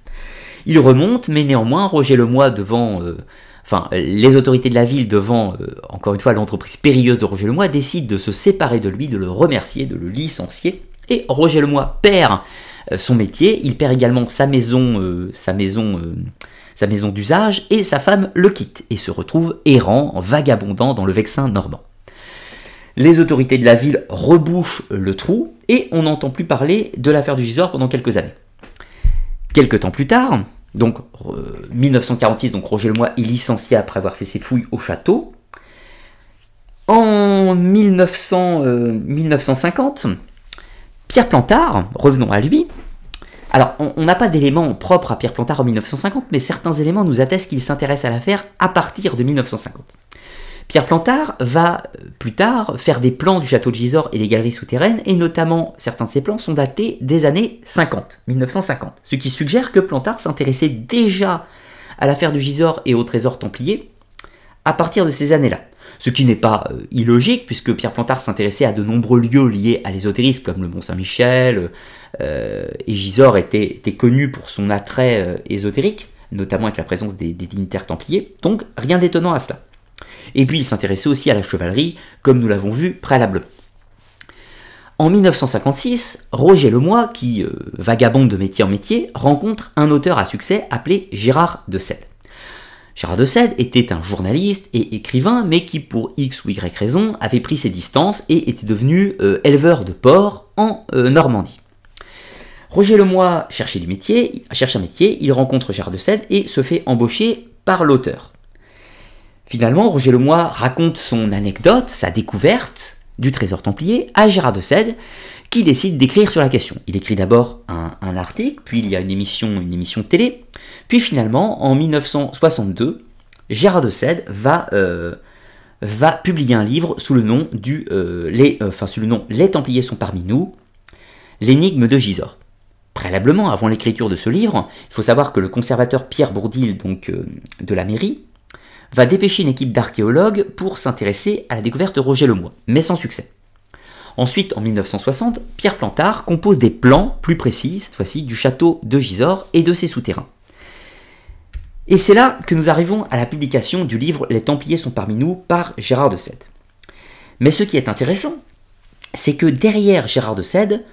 Il remonte, mais néanmoins, Roger Lemoy devant... Euh, enfin, les autorités de la ville devant, euh, encore une fois, l'entreprise périlleuse de Roger Lemoy décide de se séparer de lui, de le remercier, de le licencier. Et Roger Lemoy perd son métier, il perd également sa maison, sa maison sa maison d'usage, et sa femme le quitte et se retrouve errant, vagabondant dans le vexin normand. Les autorités de la ville rebouchent le trou et on n'entend plus parler de l'affaire du Gisor pendant quelques années. Quelques temps plus tard, donc 1946, euh, donc Roger Lemoy est licencié après avoir fait ses fouilles au château. En 1950, euh, Pierre Plantard, revenons à lui. Alors, on n'a pas d'éléments propres à Pierre Plantard en 1950, mais certains éléments nous attestent qu'il s'intéresse à l'affaire à partir de 1950. Pierre Plantard va euh, plus tard faire des plans du château de Gisors et des galeries souterraines, et notamment certains de ces plans sont datés des années 50, 1950, ce qui suggère que Plantard s'intéressait déjà à l'affaire de Gisors et au trésor templier à partir de ces années-là. Ce qui n'est pas euh, illogique, puisque Pierre Plantard s'intéressait à de nombreux lieux liés à l'ésotérisme, comme le Mont-Saint-Michel, euh, et Gisors était, connu pour son attrait ésotérique, notamment avec la présence des, des dignitaires templiers, donc rien d'étonnant à cela. Et puis il s'intéressait aussi à la chevalerie, comme nous l'avons vu préalablement. En 1956, Roger Lemoy, qui euh, vagabonde de métier en métier, rencontre un auteur à succès appelé Gérard de Sède. Gérard de Sède était un journaliste et écrivain, mais qui pour X ou Y raison avait pris ses distances et était devenu euh, éleveur de porcs en euh, Normandie. Roger Lemoy cherchait cherche un métier, il rencontre Gérard de Sède et se fait embaucher par l'auteur. Finalement, Roger Lemoy raconte son anecdote, sa découverte du trésor templier à Gérard de Sède, qui décide d'écrire sur la question. Il écrit d'abord un, article, puis il y a une émission, une émission télé, puis finalement, en 1962, Gérard de Sède va, euh, va publier un livre sous le nom du euh, les, euh, enfin, sous le nom Les Templiers sont parmi nous, l'énigme de Gisors. Préalablement, avant l'écriture de ce livre, il faut savoir que le conservateur Pierre Bourdil, donc de la mairie, va dépêcher une équipe d'archéologues pour s'intéresser à la découverte de Roger Lemoy, mais sans succès. Ensuite, en 1960, Pierre Plantard compose des plans plus précis, cette fois-ci, du château de Gisors et de ses souterrains. Et c'est là que nous arrivons à la publication du livre Les Templiers sont parmi nous par Gérard de Sède. Mais ce qui est intéressant, c'est que derrière Gérard de Sède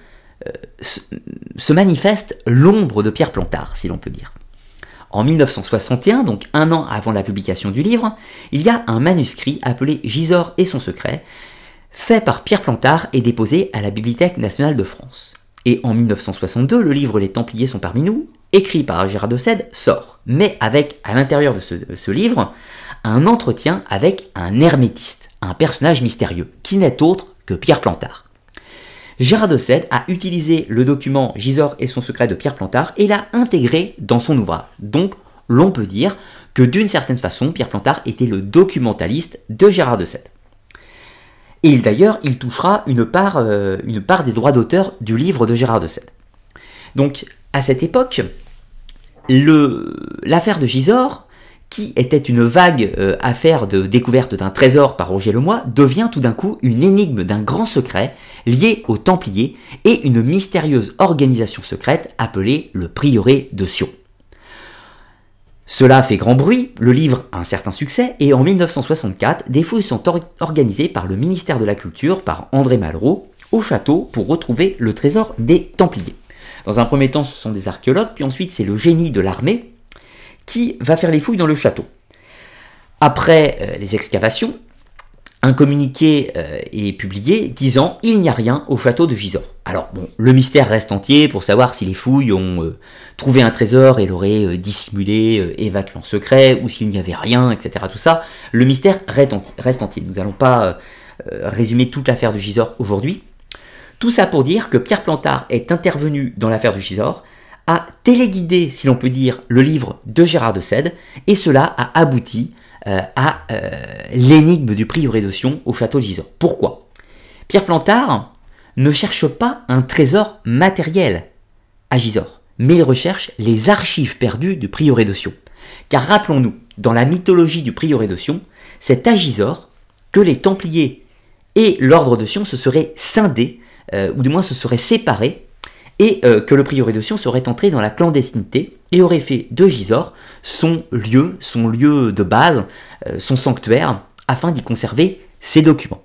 euh, se manifeste l'ombre de Pierre Plantard, si l'on peut dire. En 1961, donc un an avant la publication du livre, il y a un manuscrit appelé Gisors et son secret, fait par Pierre Plantard et déposé à la Bibliothèque nationale de France. Et en 1962, le livre Les Templiers sont parmi nous, écrit par Gérard de Sède, sort, mais avec, à l'intérieur de ce livre, un entretien avec un hermétiste, un personnage mystérieux, qui n'est autre que Pierre Plantard. Gérard de Sède a utilisé le document Gisors et son secret de Pierre Plantard et l'a intégré dans son ouvrage. Donc, l'on peut dire que d'une certaine façon, Pierre Plantard était le documentaliste de Gérard de Sède. Et d'ailleurs, il touchera euh, une part, des droits d'auteur du livre de Gérard de Sède. Donc, à cette époque, l'affaire de Gisors, qui était une vague euh, affaire de découverte d'un trésor par Roger Lemoy, devient tout d'un coup une énigme d'un grand secret liés aux Templiers et une mystérieuse organisation secrète appelée le Prieuré de Sion. Cela fait grand bruit, le livre a un certain succès et en 1964, des fouilles sont organisées par le ministère de la Culture, par André Malraux, au château pour retrouver le trésor des Templiers. Dans un premier temps, ce sont des archéologues, puis ensuite c'est le génie de l'armée qui va faire les fouilles dans le château. Après euh, les excavations, un communiqué euh, est publié disant il n'y a rien au château de Gisors. Alors bon, le mystère reste entier pour savoir si les fouilles ont euh, trouvé un trésor et l'auraient euh, dissimulé, évacué en secret, ou s'il n'y avait rien, etc. Tout ça, le mystère reste entier. Reste entier. Nous n'allons pas résumer toute l'affaire de Gisors aujourd'hui. Tout ça pour dire que Pierre Plantard est intervenu dans l'affaire de Gisors, a téléguidé, si l'on peut dire, le livre de Gérard de Sède, et cela a abouti euh, à euh, l'énigme du Prieuré Sion au château Gisors. Pourquoi Pierre Plantard ne cherche pas un trésor matériel à Gisors, mais il recherche les archives perdues du prieuré de Sion. Car rappelons-nous, dans la mythologie du prieuré de Sion, c'est à Gisors que les Templiers et l'ordre de Sion se seraient scindés, euh, ou du moins se seraient séparés, et euh, que le prioré de Sion serait entré dans la clandestinité et aurait fait de Gisors son lieu, son lieu de base, euh, son sanctuaire, afin d'y conserver ses documents.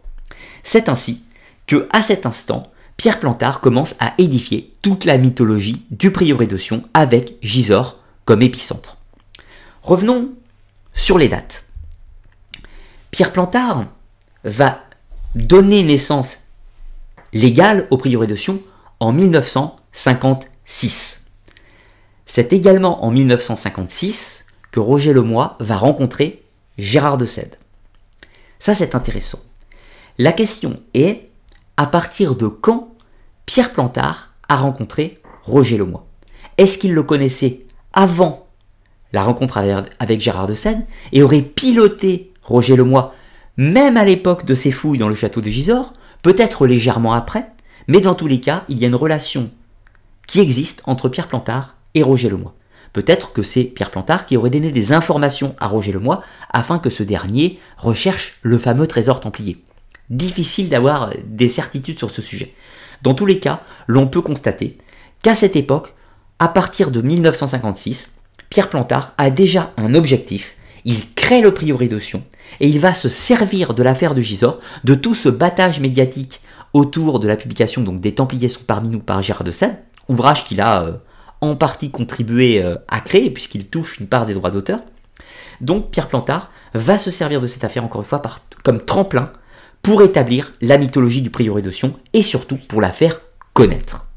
C'est ainsi que, à cet instant, Pierre Plantard commence à édifier toute la mythologie du prieuré de Sion avec Gisors comme épicentre. Revenons sur les dates. Pierre Plantard va donner naissance légale au prieuré de Sion en 1900 1956. C'est également en 1956 que Roger Lemoy va rencontrer Gérard de Sède. Ça, c'est intéressant. La question est à partir de quand Pierre Plantard a rencontré Roger Lemoy Est-ce qu'il le connaissait avant la rencontre avec Gérard de Sède et aurait piloté Roger Lemoy, même à l'époque de ses fouilles dans le château de Gisors, peut-être légèrement après, mais dans tous les cas, il y a une relation qui existe entre Pierre Plantard et Roger Lemoy. Peut-être que c'est Pierre Plantard qui aurait donné des informations à Roger Lemoy afin que ce dernier recherche le fameux trésor templier. Difficile d'avoir des certitudes sur ce sujet. Dans tous les cas, l'on peut constater qu'à cette époque, à partir de 1956, Pierre Plantard a déjà un objectif. Il crée le priori de Sion et il va se servir de l'affaire de Gisors, de tout ce battage médiatique autour de la publication donc des Templiers sont parmi nous par Gérard de Seine, ouvrage qu'il a euh, en partie contribué euh, à créer, puisqu'il touche une part des droits d'auteur. Donc Pierre Plantard va se servir de cette affaire, encore une fois, comme tremplin pour établir la mythologie du prieuré de et surtout pour la faire connaître.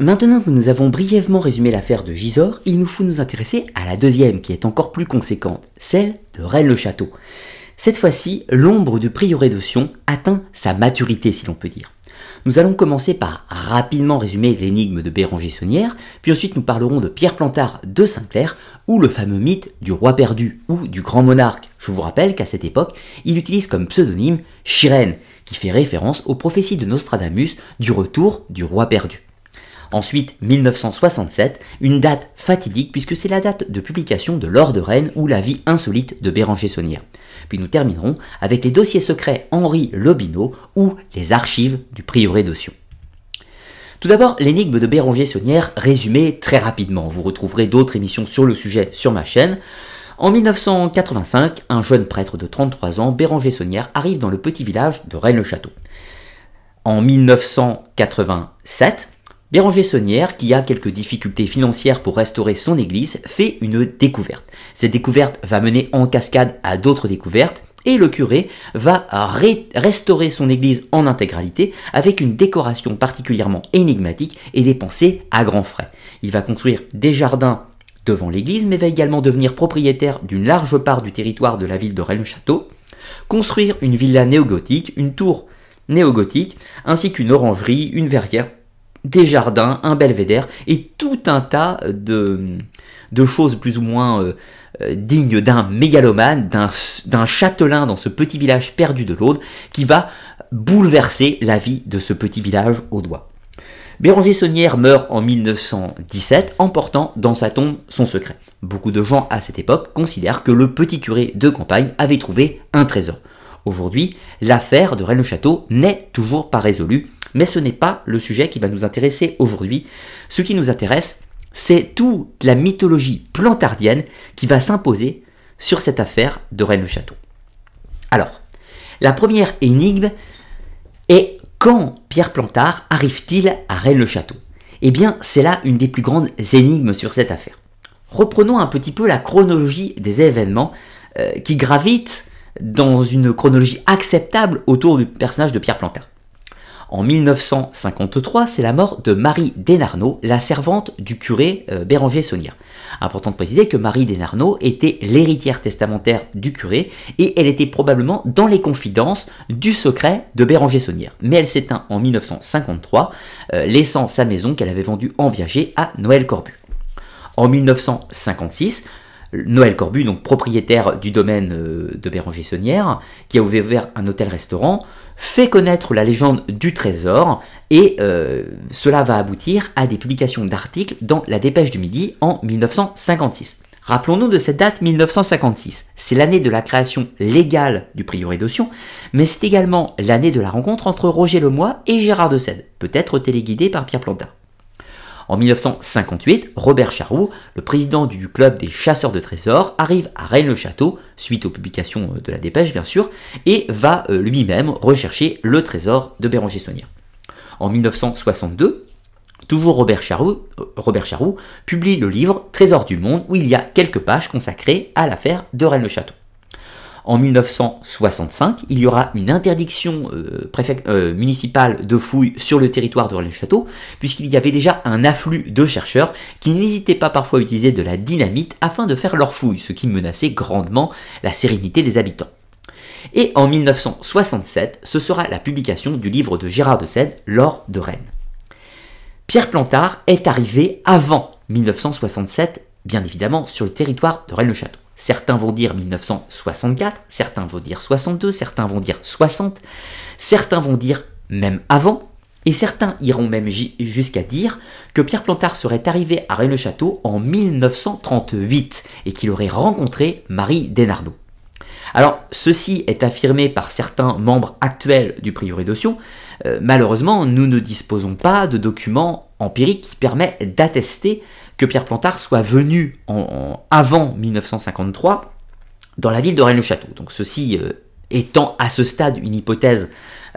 Maintenant que nous avons brièvement résumé l'affaire de Gisors, il nous faut nous intéresser à la deuxième qui est encore plus conséquente, celle de Rennes-le-Château. Cette fois-ci, l'ombre du prieuré de atteint sa maturité, si l'on peut dire. Nous allons commencer par rapidement résumer l'énigme de Béranger Saunière, puis ensuite nous parlerons de Pierre Plantard de Saint-Clair, ou le fameux mythe du roi perdu ou du grand monarque. Je vous rappelle qu'à cette époque, il utilise comme pseudonyme Chirène, qui fait référence aux prophéties de Nostradamus du retour du roi perdu. Ensuite, 1967, une date fatidique puisque c'est la date de publication de L'Or de Rennes ou La vie insolite de Béranger saunière Puis nous terminerons avec les dossiers secrets Henri Lobineau ou les archives du prieuré de Tout d'abord, l'énigme de Béranger Saunière résumée très rapidement. Vous retrouverez d'autres émissions sur le sujet sur ma chaîne. En 1985, un jeune prêtre de 33 ans, Béranger Saunière, arrive dans le petit village de Rennes-le-Château. En 1987, Béranger Saunière, qui a quelques difficultés financières pour restaurer son église, fait une découverte. Cette découverte va mener en cascade à d'autres découvertes, et le curé va restaurer son église en intégralité avec une décoration particulièrement énigmatique et dépensée à grands frais. Il va construire des jardins devant l'église, mais va également devenir propriétaire d'une large part du territoire de la ville de rennes château construire une villa néogothique, une tour néogothique, ainsi qu'une orangerie, une verrière des jardins, un belvédère et tout un tas de, de choses plus ou moins euh, euh, dignes d'un mégalomane, d'un châtelain dans ce petit village perdu de l'Aude qui va bouleverser la vie de ce petit village au doigt. Béranger Saunière meurt en 1917 en portant dans sa tombe son secret. Beaucoup de gens à cette époque considèrent que le petit curé de campagne avait trouvé un trésor. Aujourd'hui, l'affaire de Rennes-le-Château n'est toujours pas résolue, mais ce n'est pas le sujet qui va nous intéresser aujourd'hui. Ce qui nous intéresse, c'est toute la mythologie plantardienne qui va s'imposer sur cette affaire de Rennes-le-Château. Alors, la première énigme est quand Pierre Plantard arrive-t-il à Rennes-le-Château Eh bien, c'est là une des plus grandes énigmes sur cette affaire. Reprenons un petit peu la chronologie des événements euh, qui gravitent dans une chronologie acceptable autour du personnage de Pierre Plantin. En 1953, c'est la mort de Marie Desnarnaud, la servante du curé euh, Béranger Saunière. Important de préciser que Marie Desnarnaud était l'héritière testamentaire du curé et elle était probablement dans les confidences du secret de Béranger Saunière. Mais elle s'éteint en 1953, euh, laissant sa maison qu'elle avait vendue en viager à Noël Corbu. En 1956, Noël Corbu, donc propriétaire du domaine euh, de Béranger-Saunière, qui a ouvert un hôtel-restaurant, fait connaître la légende du trésor et euh, cela va aboutir à des publications d'articles dans la Dépêche du Midi en 1956. Rappelons-nous de cette date 1956. C'est l'année de la création légale du prieuré d'Ossion, mais c'est également l'année de la rencontre entre Roger Lemoy et Gérard de Sède, peut-être téléguidé par Pierre Plantin. En 1958, Robert Charroux, le président du club des chasseurs de trésors, arrive à Rennes-le-Château, suite aux publications euh, de la dépêche bien sûr, et va euh, lui-même rechercher le trésor de Béranger Saunier. En 1962, Toujours Robert Charroux, euh, Robert Charroux publie le livre Trésor du monde où il y a quelques pages consacrées à l'affaire de Rennes-le-Château en 1965, il y aura une interdiction euh, euh, municipale de fouilles sur le territoire de Rennes-le-Château, puisqu'il y avait déjà un afflux de chercheurs qui n'hésitaient pas parfois à utiliser de la dynamite afin de faire leurs fouilles, ce qui menaçait grandement la sérénité des habitants. Et en 1967, ce sera la publication du livre de Gérard de Sède, L'or de Rennes. Pierre Plantard est arrivé avant 1967, bien évidemment, sur le territoire de Rennes-le-Château. Certains vont dire 1964, certains vont dire 62, certains vont dire 60, certains vont dire même avant, et certains iront même jusqu'à dire que Pierre Plantard serait arrivé à Rennes-le-Château en 1938 et qu'il aurait rencontré Marie Desnardot. Alors, ceci est affirmé par certains membres actuels du Prieuré d'Ossion. Euh, malheureusement, nous ne disposons pas de documents empiriques qui permettent d'attester que Pierre Plantard soit venu en, avant 1953 dans la ville de Rennes-le-Château. Donc ceci euh, étant à ce stade une hypothèse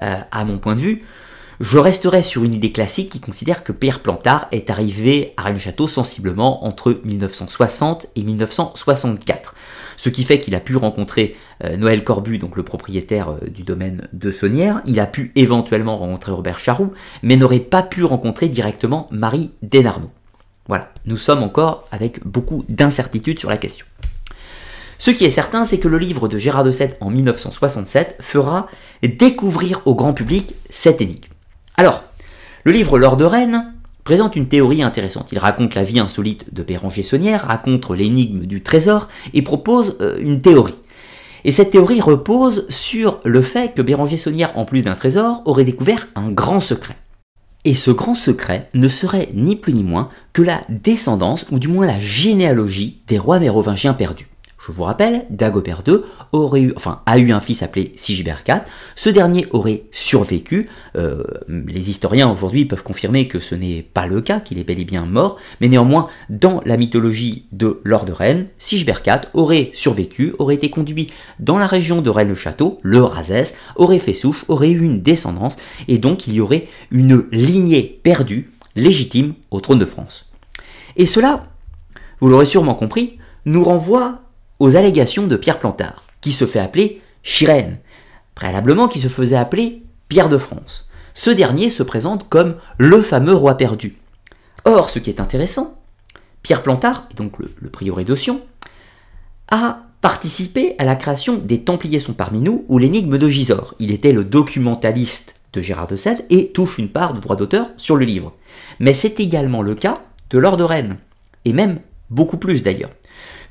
euh, à mon point de vue, je resterai sur une idée classique qui considère que Pierre Plantard est arrivé à Rennes-le-Château sensiblement entre 1960 et 1964 ce qui fait qu'il a pu rencontrer euh, Noël Corbu, donc le propriétaire du domaine de Saunière, il a pu éventuellement rencontrer Robert Charroux, mais n'aurait pas pu rencontrer directement Marie Desnarnaud. Voilà, nous sommes encore avec beaucoup d'incertitudes sur la question. Ce qui est certain, c'est que le livre de Gérard de Sède en 1967 fera découvrir au grand public cette énigme. Alors, le livre L'or de Rennes présente une théorie intéressante. Il raconte la vie insolite de Béranger Saunière, raconte l'énigme du trésor et propose euh, une théorie. Et cette théorie repose sur le fait que Béranger Saunière, en plus d'un trésor, aurait découvert un grand secret. Et ce grand secret ne serait ni plus ni moins que la descendance, ou du moins la généalogie des rois mérovingiens perdus. Je vous rappelle, Dagobert II aurait enfin, a eu un fils appelé Sigibert IV. Ce dernier aurait survécu. Euh, les historiens aujourd'hui peuvent confirmer que ce n'est pas le cas, qu'il est bel et bien mort. Mais néanmoins, dans la mythologie de Lord de Rennes, Sigibert IV aurait survécu, aurait été conduit dans la région de Rennes-le-Château, le Razès, aurait fait souche, aurait eu une descendance, et donc il y aurait une lignée perdue, légitime, au trône de France. Et cela, vous l'aurez sûrement compris, nous renvoie aux allégations de Pierre Plantard, qui se fait appeler Chirène, préalablement qui se faisait appeler Pierre de France. Ce dernier se présente comme le fameux roi perdu. Or, ce qui est intéressant, Pierre Plantard, et donc le, prioré de a participé à la création des Templiers sont parmi nous ou l'énigme de Gisors. Il était le documentaliste de Gérard de Sade et touche une part de droit d'auteur sur le livre. Mais c'est également le cas de l'ordre de Rennes, et même beaucoup plus d'ailleurs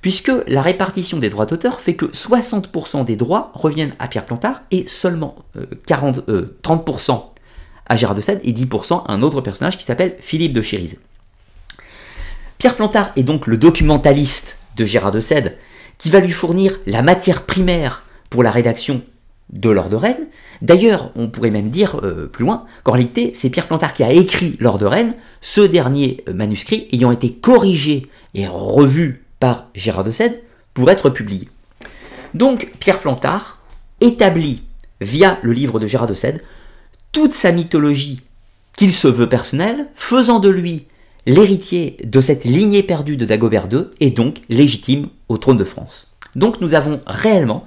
puisque la répartition des droits d'auteur fait que 60% des droits reviennent à Pierre Plantard et seulement 30% euh, euh, à Gérard de Sède et 10% à un autre personnage qui s'appelle Philippe de Chérise. Pierre Plantard est donc le documentaliste de Gérard de Sède qui va lui fournir la matière primaire pour la rédaction de l'Ordre de Rennes. D'ailleurs, on pourrait même dire euh, plus loin qu'en réalité, c'est Pierre Plantard qui a écrit l'Ordre de Rennes, ce dernier manuscrit ayant été corrigé et revu par Gérard de Sède pour être publié. Donc Pierre Plantard établit, via le livre de Gérard de Sède, toute sa mythologie qu'il se veut personnelle, faisant de lui l'héritier de cette lignée perdue de Dagobert II et donc légitime au trône de France. Donc nous avons réellement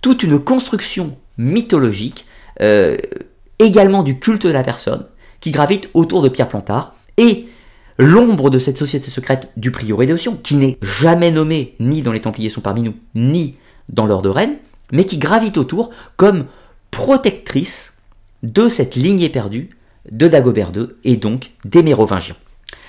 toute une construction mythologique, euh, également du culte de la personne, qui gravite autour de Pierre Plantard et l'ombre de cette société secrète du prioré d'Ossion, qui n'est jamais nommée ni dans les Templiers sont parmi nous, ni dans l'Ordre de Rennes, mais qui gravite autour comme protectrice de cette ligne perdue de Dagobert II et donc des Mérovingiens.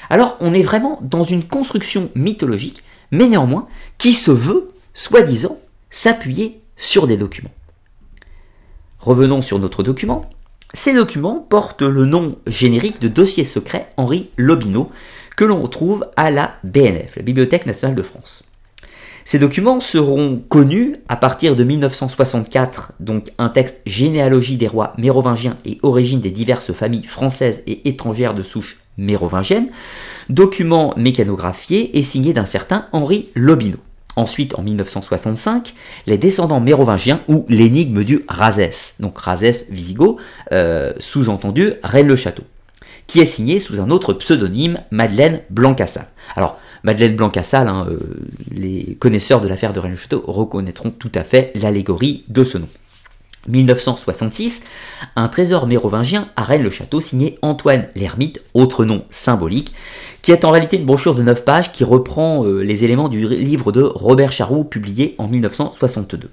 Alors on est vraiment dans une construction mythologique, mais néanmoins qui se veut, soi-disant, s'appuyer sur des documents. Revenons sur notre document, ces documents portent le nom générique de dossier secret Henri Lobineau, que l'on retrouve à la BNF, la Bibliothèque nationale de France. Ces documents seront connus à partir de 1964, donc un texte généalogie des rois mérovingiens et origine des diverses familles françaises et étrangères de souche mérovingienne, document mécanographié et signé d'un certain Henri Lobineau. Ensuite, en 1965, les descendants mérovingiens ou l'énigme du Razès, donc Razès Visigoth, euh, sous-entendu Rennes-le-Château, qui est signé sous un autre pseudonyme, Madeleine Blancassal. Alors, Madeleine Blancassal, hein, euh, les connaisseurs de l'affaire de Rennes-le-Château reconnaîtront tout à fait l'allégorie de ce nom. 1966, un trésor mérovingien à le château signé Antoine l'Ermite, autre nom symbolique, qui est en réalité une brochure de 9 pages qui reprend euh, les éléments du livre de Robert Charroux publié en 1962.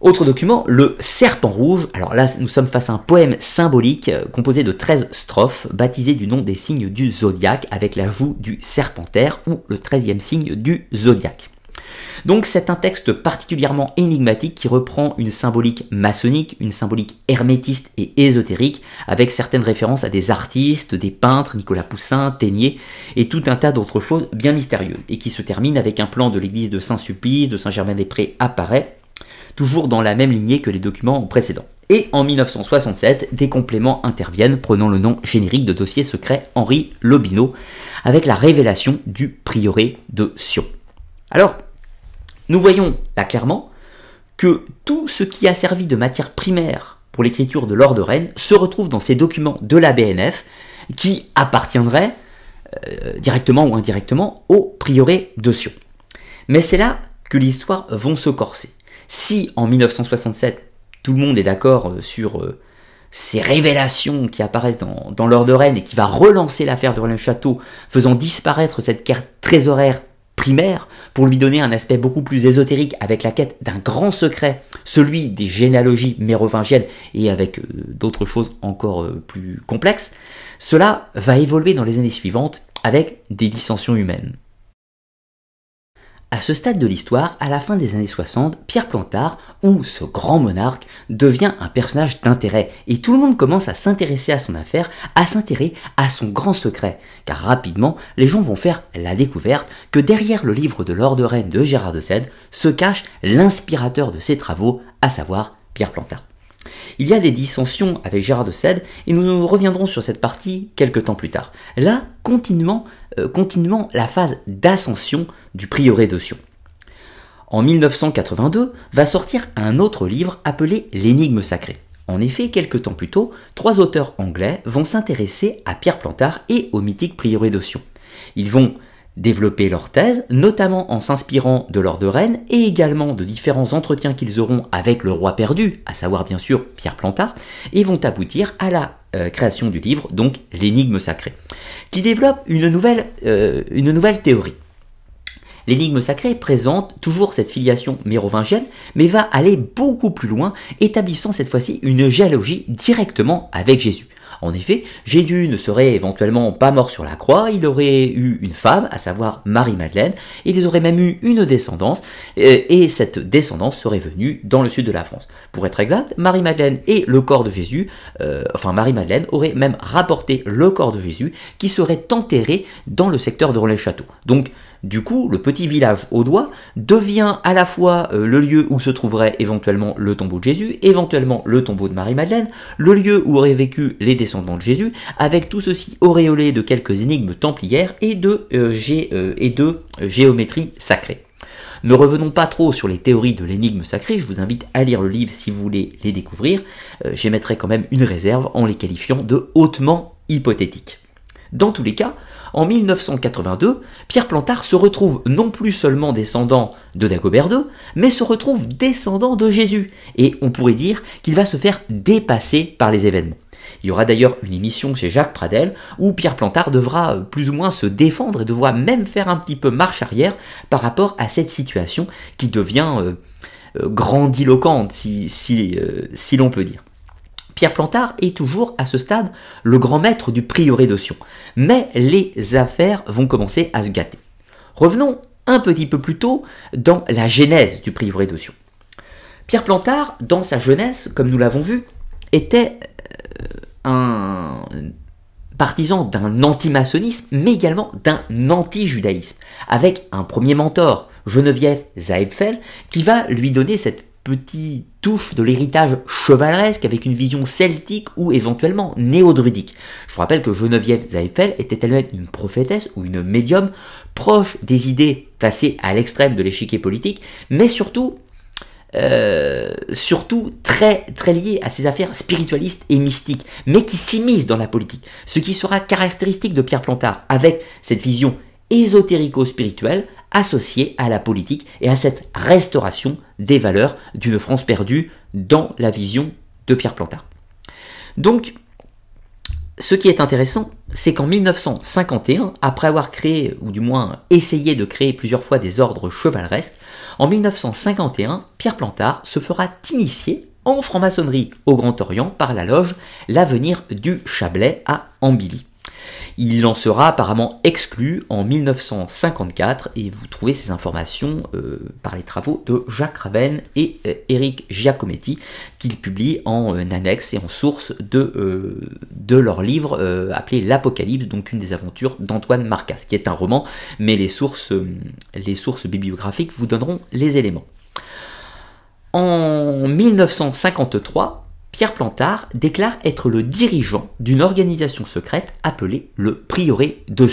Autre document, le Serpent Rouge. Alors là, nous sommes face à un poème symbolique euh, composé de 13 strophes, baptisé du nom des signes du zodiaque, avec la joue du serpentaire ou le 13e signe du zodiaque. Donc c'est un texte particulièrement énigmatique qui reprend une symbolique maçonnique, une symbolique hermétiste et ésotérique, avec certaines références à des artistes, des peintres, Nicolas Poussin, Ténier, et tout un tas d'autres choses bien mystérieuses, et qui se termine avec un plan de l'église de Saint-Sulpice, de Saint-Germain-des-Prés apparaît, toujours dans la même lignée que les documents précédents. Et en 1967, des compléments interviennent prenant le nom générique de dossier secret Henri Lobineau, avec la révélation du prieuré de Sion. Alors, nous voyons là clairement que tout ce qui a servi de matière primaire pour l'écriture de l'Ordre de Rennes se retrouve dans ces documents de la BNF qui appartiendraient euh, directement ou indirectement au prieuré de Sion. Mais c'est là que l'histoire vont se corser. Si en 1967 tout le monde est d'accord euh, sur euh, ces révélations qui apparaissent dans, dans de Rennes et qui va relancer l'affaire de Rennes-Château, faisant disparaître cette carte trésoraire primaire pour lui donner un aspect beaucoup plus ésotérique avec la quête d'un grand secret, celui des généalogies mérovingiennes et avec euh, d'autres choses encore euh, plus complexes, cela va évoluer dans les années suivantes avec des dissensions humaines. À ce stade de l'histoire, à la fin des années 60, Pierre Plantard, ou ce grand monarque, devient un personnage d'intérêt et tout le monde commence à s'intéresser à son affaire, à s'intéresser à son grand secret, car rapidement, les gens vont faire la découverte que derrière le livre de l'ordre de reine de Gérard de Sède se cache l'inspirateur de ses travaux, à savoir Pierre Plantard. Il y a des dissensions avec Gérard de Sède et nous, nous reviendrons sur cette partie quelques temps plus tard. Là, continuellement... Euh, continuant la phase d'ascension du prieuré de En 1982 va sortir un autre livre appelé L'énigme sacrée. En effet, quelques temps plus tôt, trois auteurs anglais vont s'intéresser à Pierre Plantard et au mythique prieuré de Ils vont développer leur thèse, notamment en s'inspirant de l'ordre de reine et également de différents entretiens qu'ils auront avec le roi perdu, à savoir bien sûr Pierre Plantard, et vont aboutir à la euh, création du livre, donc l'énigme sacrée, qui développe une nouvelle, euh, une nouvelle théorie. L'énigme sacrée présente toujours cette filiation mérovingienne, mais va aller beaucoup plus loin, établissant cette fois-ci une géologie directement avec Jésus. En effet, Jésus ne serait éventuellement pas mort sur la croix, il aurait eu une femme, à savoir Marie-Madeleine, il aurait même eu une descendance, euh, et cette descendance serait venue dans le sud de la France. Pour être exact, Marie-Madeleine et le corps de Jésus, euh, enfin Marie-Madeleine aurait même rapporté le corps de Jésus qui serait enterré dans le secteur de Relais-Château. Donc du coup, le petit village au doigt devient à la fois euh, le lieu où se trouverait éventuellement le tombeau de Jésus, éventuellement le tombeau de Marie-Madeleine, le lieu où auraient vécu les descendants de Jésus, avec tout ceci auréolé de quelques énigmes templières et de, euh, euh, géométrie sacrée. Ne revenons pas trop sur les théories de l'énigme sacrée, je vous invite à lire le livre si vous voulez les découvrir. j'y J'émettrai quand même une réserve en les qualifiant de hautement hypothétiques. Dans tous les cas, en 1982, Pierre Plantard se retrouve non plus seulement descendant de Dagobert II, mais se retrouve descendant de Jésus, et on pourrait dire qu'il va se faire dépasser par les événements. Il y aura d'ailleurs une émission chez Jacques Pradel où Pierre Plantard devra plus ou moins se défendre et devra même faire un petit peu marche arrière par rapport à cette situation qui devient euh, euh, grandiloquente, euh, si l'on peut dire. Pierre Plantard est toujours à ce stade le grand maître du prieuré de Mais les affaires vont commencer à se gâter. Revenons un petit peu plus tôt dans la genèse du prieuré de Pierre Plantard, dans sa jeunesse, comme nous l'avons vu, était euh, un partisan d'un antimaçonnisme, mais également d'un anti-judaïsme, avec un premier mentor, Geneviève Zaepfel, qui va lui donner cette petite touche de l'héritage chevaleresque avec une vision celtique ou éventuellement néo-druidique. Je vous rappelle que Geneviève Zaeffel était elle-même une prophétesse ou une médium proche des idées passées à l'extrême de l'échiquier politique, mais surtout euh, surtout très, très à ses affaires spiritualistes et mystiques, mais qui s'immiscent dans la politique, ce qui sera caractéristique de Pierre Plantard, avec cette vision ésotérico-spirituelle, associé à la politique et à cette restauration des valeurs d'une France perdue dans la vision de Pierre Plantard. Donc, ce qui est intéressant, c'est qu'en 1951, après avoir créé, ou du moins essayé de créer plusieurs fois des ordres chevaleresques, en 1951, Pierre Plantard se fera initier en franc-maçonnerie au Grand Orient par la loge L'Avenir du Chablais à Ambilly. Il en sera apparemment exclu en 1954 et vous trouvez ces informations euh, par les travaux de Jacques Raven et euh, Éric Eric Giacometti qu'ils publient en euh, annexe et en source de, de leur livre appelé L'Apocalypse, donc une des aventures d'Antoine Marcas, qui est un roman, mais les sources, les sources bibliographiques vous donneront les éléments. En 1953, Pierre Plantard déclare être le dirigeant d'une organisation secrète appelée le Prioré de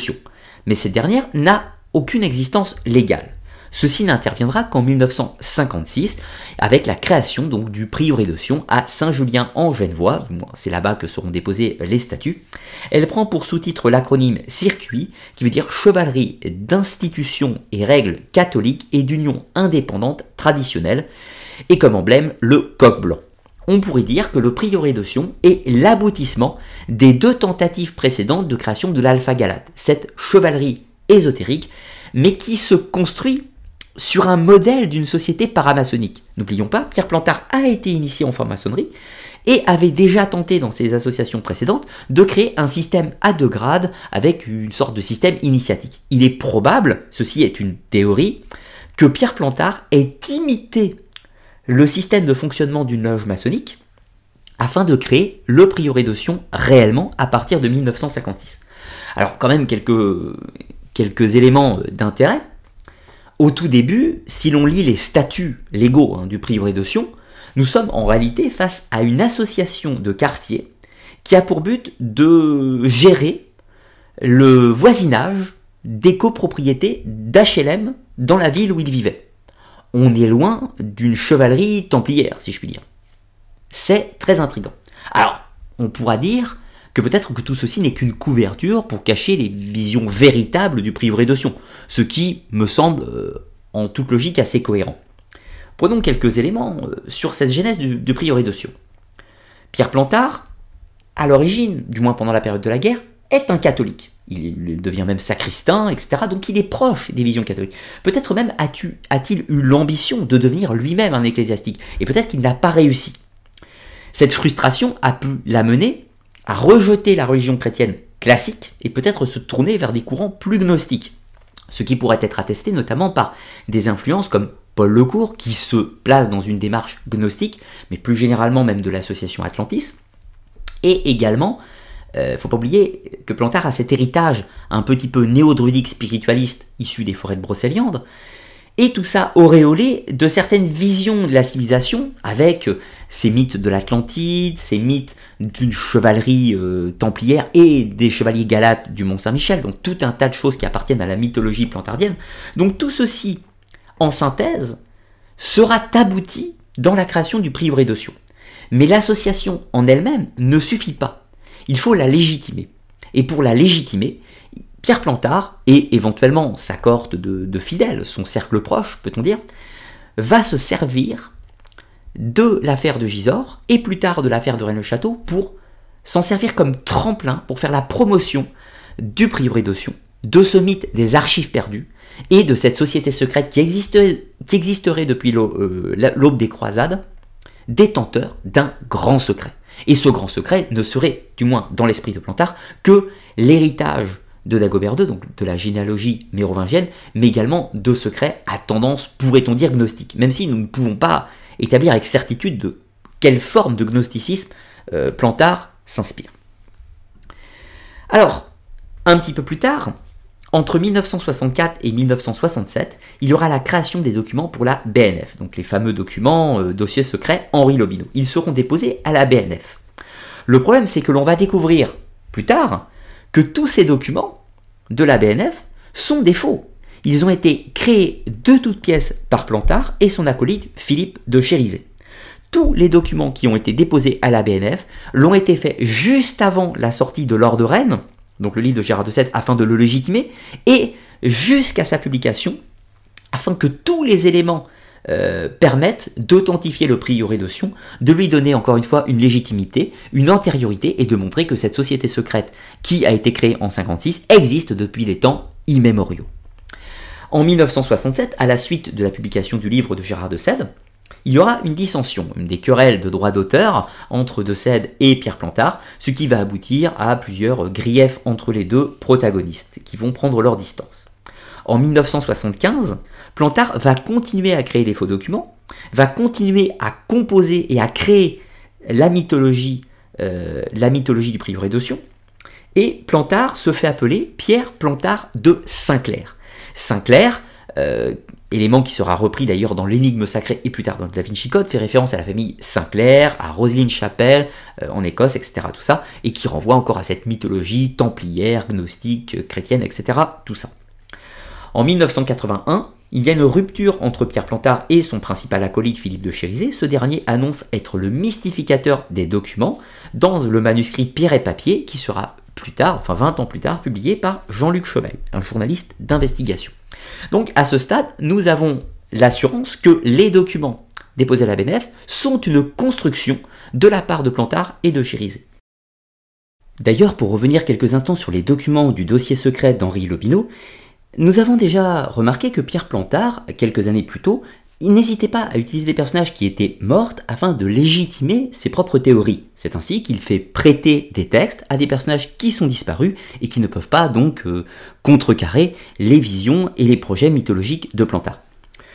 mais cette dernière n'a aucune existence légale. Ceci n'interviendra qu'en 1956 avec la création donc du prieuré de à Saint-Julien en Genevois, c'est là-bas que seront déposés les statuts. Elle prend pour sous-titre l'acronyme circuit qui veut dire chevalerie d'institutions et règles catholiques et d'union indépendante traditionnelle et comme emblème le coq blanc on pourrait dire que le prieuré de Sion est l'aboutissement des deux tentatives précédentes de création de l'Alpha Galate, cette chevalerie ésotérique, mais qui se construit sur un modèle d'une société paramaçonnique. N'oublions pas, Pierre Plantard a été initié en franc-maçonnerie et avait déjà tenté dans ses associations précédentes de créer un système à deux grades avec une sorte de système initiatique. Il est probable, ceci est une théorie, que Pierre Plantard ait imité le système de fonctionnement d'une loge maçonnique afin de créer le prioré de réellement à partir de 1956. Alors quand même quelques, quelques éléments d'intérêt. Au tout début, si l'on lit les statuts légaux hein, du prioré de nous sommes en réalité face à une association de quartiers qui a pour but de gérer le voisinage des copropriétés d'HLM dans la ville où il vivait on est loin d'une chevalerie templière, si je puis dire. C'est très intrigant. Alors, on pourra dire que peut-être que tout ceci n'est qu'une couverture pour cacher les visions véritables du prieuré de Sion, ce qui me semble euh, en toute logique assez cohérent. Prenons quelques éléments euh, sur cette genèse du, du prioré de Sion. Pierre Plantard, à l'origine, du moins pendant la période de la guerre, est un catholique il, devient même sacristain, etc. Donc il est proche des visions catholiques. Peut-être même a-t-il eu l'ambition de devenir lui-même un ecclésiastique, et peut-être qu'il n'a pas réussi. Cette frustration a pu l'amener à rejeter la religion chrétienne classique et peut-être se tourner vers des courants plus gnostiques, ce qui pourrait être attesté notamment par des influences comme Paul Lecourt, qui se place dans une démarche gnostique, mais plus généralement même de l'association Atlantis, et également euh, faut pas oublier que Plantard a cet héritage un petit peu néo-druidique spiritualiste issu des forêts de Brocéliande, et tout ça auréolé de certaines visions de la civilisation, avec euh, ces mythes de l'Atlantide, ces mythes d'une chevalerie euh, templière et des chevaliers galates du Mont-Saint-Michel, donc tout un tas de choses qui appartiennent à la mythologie plantardienne. Donc tout ceci, en synthèse, sera abouti dans la création du prieuré de Mais l'association en elle-même ne suffit pas. Il faut la légitimer. Et pour la légitimer, Pierre Plantard, et éventuellement sa cohorte de, fidèles, son cercle proche, peut-on dire, va se servir de l'affaire de Gisors et plus tard de l'affaire de Rennes-le-Château pour s'en servir comme tremplin pour faire la promotion du prieuré d'Ossion, de ce mythe des archives perdues et de cette société secrète qui, qui existerait depuis euh, l'aube des croisades, détenteur d'un grand secret. Et ce grand secret ne serait, du moins dans l'esprit de Plantard, que l'héritage de Dagobert II, donc de la généalogie mérovingienne, mais également de secrets à tendance, pourrait-on dire, gnostique, même si nous ne pouvons pas établir avec certitude de quelle forme de gnosticisme euh, Plantard s'inspire. Alors, un petit peu plus tard, entre 1964 et 1967, il y aura la création des documents pour la BNF, donc les fameux documents euh, dossiers secrets Henri Lobineau. Ils seront déposés à la BNF. Le problème, c'est que l'on va découvrir plus tard que tous ces documents de la BNF sont des faux. Ils ont été créés de toutes pièces par Plantard et son acolyte Philippe de Chérisé. Tous les documents qui ont été déposés à la BNF l'ont été faits juste avant la sortie de l'ordre de Rennes donc le livre de Gérard de Sède, afin de le légitimer, et jusqu'à sa publication, afin que tous les éléments euh, permettent d'authentifier le prieuré de Sion, de lui donner encore une fois une légitimité, une antériorité, et de montrer que cette société secrète qui a été créée en 56 existe depuis des temps immémoriaux. En 1967, à la suite de la publication du livre de Gérard de Sède, il y aura une dissension, des querelles de droits d'auteur entre De Sède et Pierre Plantard, ce qui va aboutir à plusieurs griefs entre les deux protagonistes, qui vont prendre leur distance. En 1975, Plantard va continuer à créer des faux documents, va continuer à composer et à créer la mythologie, euh, la mythologie du prieuré de Sion, et Plantard se fait appeler Pierre Plantard de Saint-Clair. Sinclair. Sinclair, euh, élément qui sera repris d'ailleurs dans l'énigme sacrée et plus tard dans le Da Vinci fait référence à la famille Sinclair, à Roselyne Chapelle euh, en Écosse, etc. Tout ça, et qui renvoie encore à cette mythologie templière, gnostique, chrétienne, etc. Tout ça. En 1981, il y a une rupture entre Pierre Plantard et son principal acolyte Philippe de Chérizet. Ce dernier annonce être le mystificateur des documents dans le manuscrit Pierre et Papier qui sera plus tard, enfin 20 ans plus tard, publié par Jean-Luc Chomel, un journaliste d'investigation. Donc à ce stade, nous avons l'assurance que les documents déposés à la BNF sont une construction de la part de Plantard et de Chirizé. D'ailleurs, pour revenir quelques instants sur les documents du dossier secret d'Henri Lobineau, nous avons déjà remarqué que Pierre Plantard, quelques années plus tôt, il n'hésitait pas à utiliser des personnages qui étaient mortes afin de légitimer ses propres théories. C'est ainsi qu'il fait prêter des textes à des personnages qui sont disparus et qui ne peuvent pas donc euh, contrecarrer les visions et les projets mythologiques de Planta.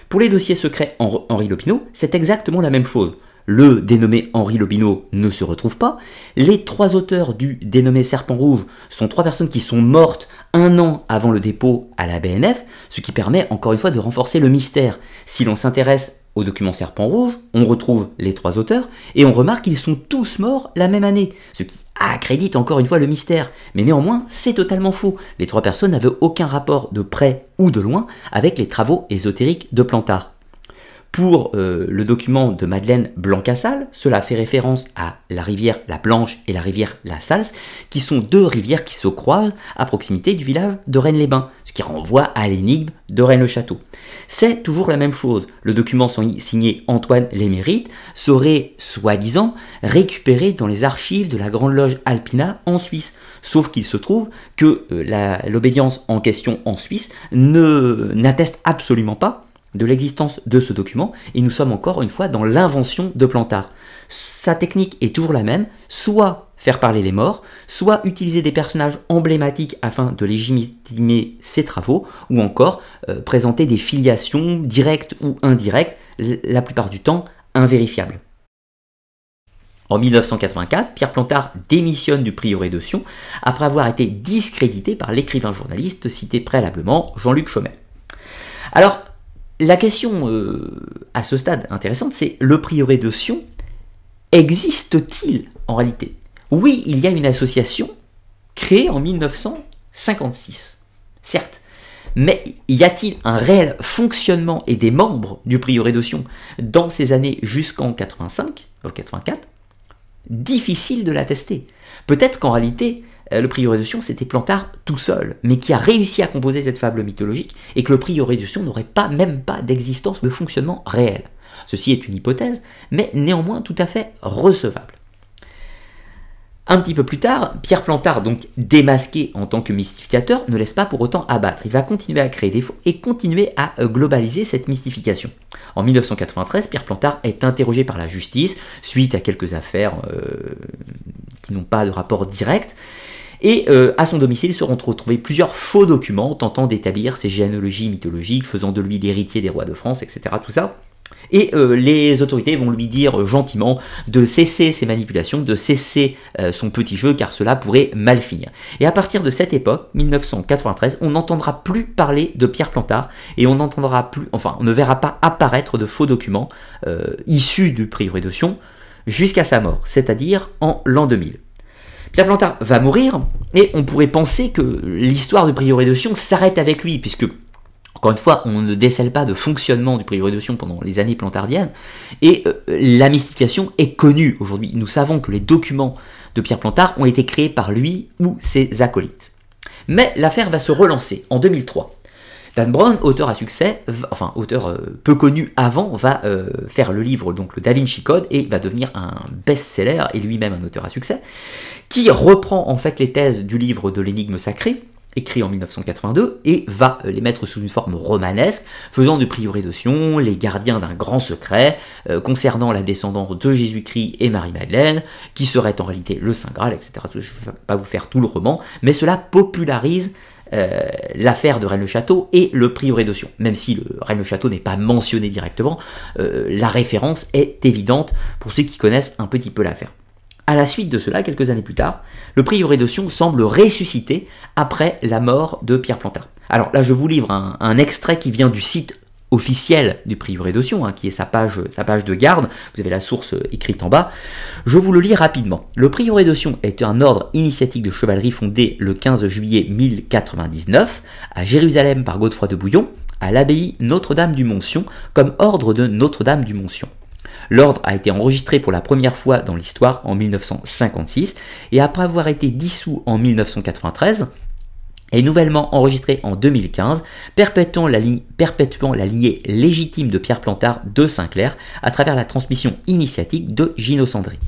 Pour les dossiers secrets Henri Lopineau, c'est exactement la même chose le dénommé Henri Lobineau ne se retrouve pas. Les trois auteurs du dénommé Serpent Rouge sont trois personnes qui sont mortes un an avant le dépôt à la BNF, ce qui permet encore une fois de renforcer le mystère. Si l'on s'intéresse au document Serpent Rouge, on retrouve les trois auteurs et on remarque qu'ils sont tous morts la même année, ce qui accrédite encore une fois le mystère. Mais néanmoins, c'est totalement faux. Les trois personnes n'avaient aucun rapport de près ou de loin avec les travaux ésotériques de Plantard. Pour euh, le document de Madeleine Blancassal, cela fait référence à la rivière La Blanche et la rivière La Salse, qui sont deux rivières qui se croisent à proximité du village de Rennes-les-Bains, ce qui renvoie à l'énigme de Rennes-le-Château. C'est toujours la même chose. Le document signé Antoine Lémérite serait, soi-disant, récupéré dans les archives de la Grande Loge Alpina en Suisse, sauf qu'il se trouve que euh, l'obédience en question en Suisse ne n'atteste absolument pas de l'existence de ce document, et nous sommes encore une fois dans l'invention de Plantard. Sa technique est toujours la même, soit faire parler les morts, soit utiliser des personnages emblématiques afin de légitimer ses travaux, ou encore euh, présenter des filiations directes ou indirectes, la plupart du temps invérifiables. En 1984, Pierre Plantard démissionne du prieuré de Sion après avoir été discrédité par l'écrivain journaliste cité préalablement Jean-Luc Chomet. Alors, la question euh, à ce stade intéressante, c'est le prieuré de Sion existe-t-il en réalité Oui, il y a une association créée en 1956, certes, mais y a-t-il un réel fonctionnement et des membres du prieuré de Sion dans ces années jusqu'en 85 84 euh, Difficile de l'attester. Peut-être qu'en réalité, euh, le prieuré de c'était Plantard tout seul, mais qui a réussi à composer cette fable mythologique, et que le prieuré de Sion n'aurait pas même pas d'existence de fonctionnement réel. Ceci est une hypothèse, mais néanmoins tout à fait recevable. Un petit peu plus tard, Pierre Plantard, donc démasqué en tant que mystificateur, ne laisse pas pour autant abattre. Il va continuer à créer des faux et continuer à euh, globaliser cette mystification. En 1993, Pierre Plantard est interrogé par la justice suite à quelques affaires euh, qui n'ont pas de rapport direct. Et euh, à son domicile seront retrouvés plusieurs faux documents tentant d'établir ses généalogies mythologiques, faisant de lui l'héritier des rois de France, etc. Tout ça. Et euh, les autorités vont lui dire euh, gentiment de cesser ses manipulations, de cesser son petit jeu, car cela pourrait mal finir. Et à partir de cette époque, 1993, on n'entendra plus parler de Pierre Plantard, et on n'entendra plus, enfin, on ne verra pas apparaître de faux documents issus du prix de Sion jusqu'à sa mort, c'est-à-dire en l'an 2000. Pierre Plantard va mourir, et on pourrait penser que l'histoire du prioré de Sion s'arrête avec lui, puisque, encore une fois, on ne décèle pas de fonctionnement du prioré de Sion pendant les années plantardiennes, et euh, la mystification est connue aujourd'hui. Nous savons que les documents de Pierre Plantard ont été créés par lui ou ses acolytes. Mais l'affaire va se relancer en 2003. Dan Brown, auteur à succès, enfin auteur euh, peu connu avant, va euh, faire le livre donc le Da Vinci Code et va devenir un best-seller et lui-même un auteur à succès qui reprend en fait les thèses du livre de l'énigme sacrée, écrit en 1982, et va euh, les mettre sous une forme romanesque, faisant du prieuré de les gardiens d'un grand secret euh, concernant la descendance de Jésus-Christ et Marie-Madeleine, qui serait en réalité le Saint Graal, etc. Je ne vais pas vous faire tout le roman, mais cela popularise euh, l'affaire de Rennes-le-Château et le prieuré de Même si le Rennes-le-Château n'est pas mentionné directement, la référence est évidente pour ceux qui connaissent un petit peu l'affaire. À la suite de cela, quelques années plus tard, le prieuré de semble ressusciter après la mort de Pierre Plantin. Alors là, je vous livre un, extrait qui vient du site officiel du prieuré de hein, qui est sa page, sa page de garde, vous avez la source euh, écrite en bas, je vous le lis rapidement. Le prieuré de est un ordre initiatique de chevalerie fondé le 15 juillet 1099 à Jérusalem par Godefroy de Bouillon, à l'abbaye Notre-Dame du Montsion comme ordre de Notre-Dame du Montsion. L'ordre a été enregistré pour la première fois dans l'histoire en 1956 et après avoir été dissous en 1993, est nouvellement enregistré en 2015, perpétuant la, perpétuant la, lignée légitime de Pierre Plantard de Saint-Clair à travers la transmission initiatique de Gino Sandri.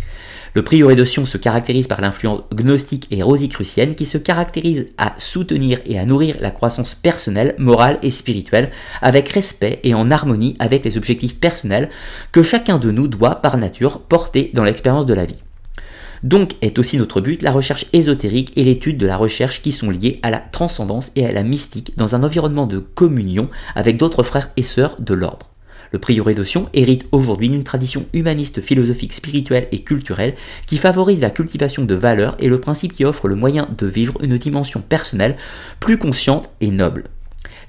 Le prioré de Sion se caractérise par l'influence gnostique et rosicrucienne qui se caractérise à soutenir et à nourrir la croissance personnelle, morale et spirituelle avec respect et en harmonie avec les objectifs personnels que chacun de nous doit par nature porter dans l'expérience de la vie. Donc est aussi notre but la recherche ésotérique et l'étude de la recherche qui sont liées à la transcendance et à la mystique dans un environnement de communion avec d'autres frères et sœurs de l'ordre. Le prieuré Sion hérite aujourd'hui d'une tradition humaniste, philosophique, spirituelle et culturelle qui favorise la cultivation de valeurs et le principe qui offre le moyen de vivre une dimension personnelle plus consciente et noble.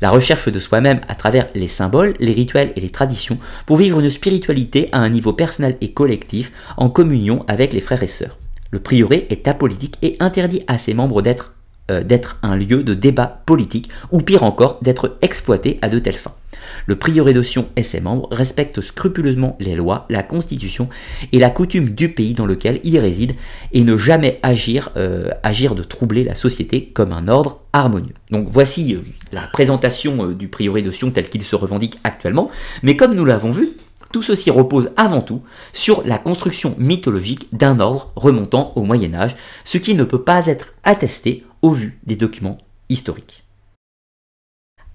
La recherche de soi-même à travers les symboles, les rituels et les traditions pour vivre une spiritualité à un niveau personnel et collectif en communion avec les frères et sœurs. Le prieuré est apolitique et interdit à ses membres d'être euh, d'être un lieu de débat politique, ou pire encore, d'être exploité à de telles fins. Le prieuré Sion et ses membres respectent scrupuleusement les lois, la constitution et la coutume du pays dans lequel ils résident et ne jamais agir, euh, agir de troubler la société comme un ordre harmonieux. Donc voici euh, la présentation du prieuré Sion tel qu'il se revendique actuellement, mais comme nous l'avons vu, tout ceci repose avant tout sur la construction mythologique d'un ordre remontant au Moyen Âge, ce qui ne peut pas être attesté au vu des documents historiques.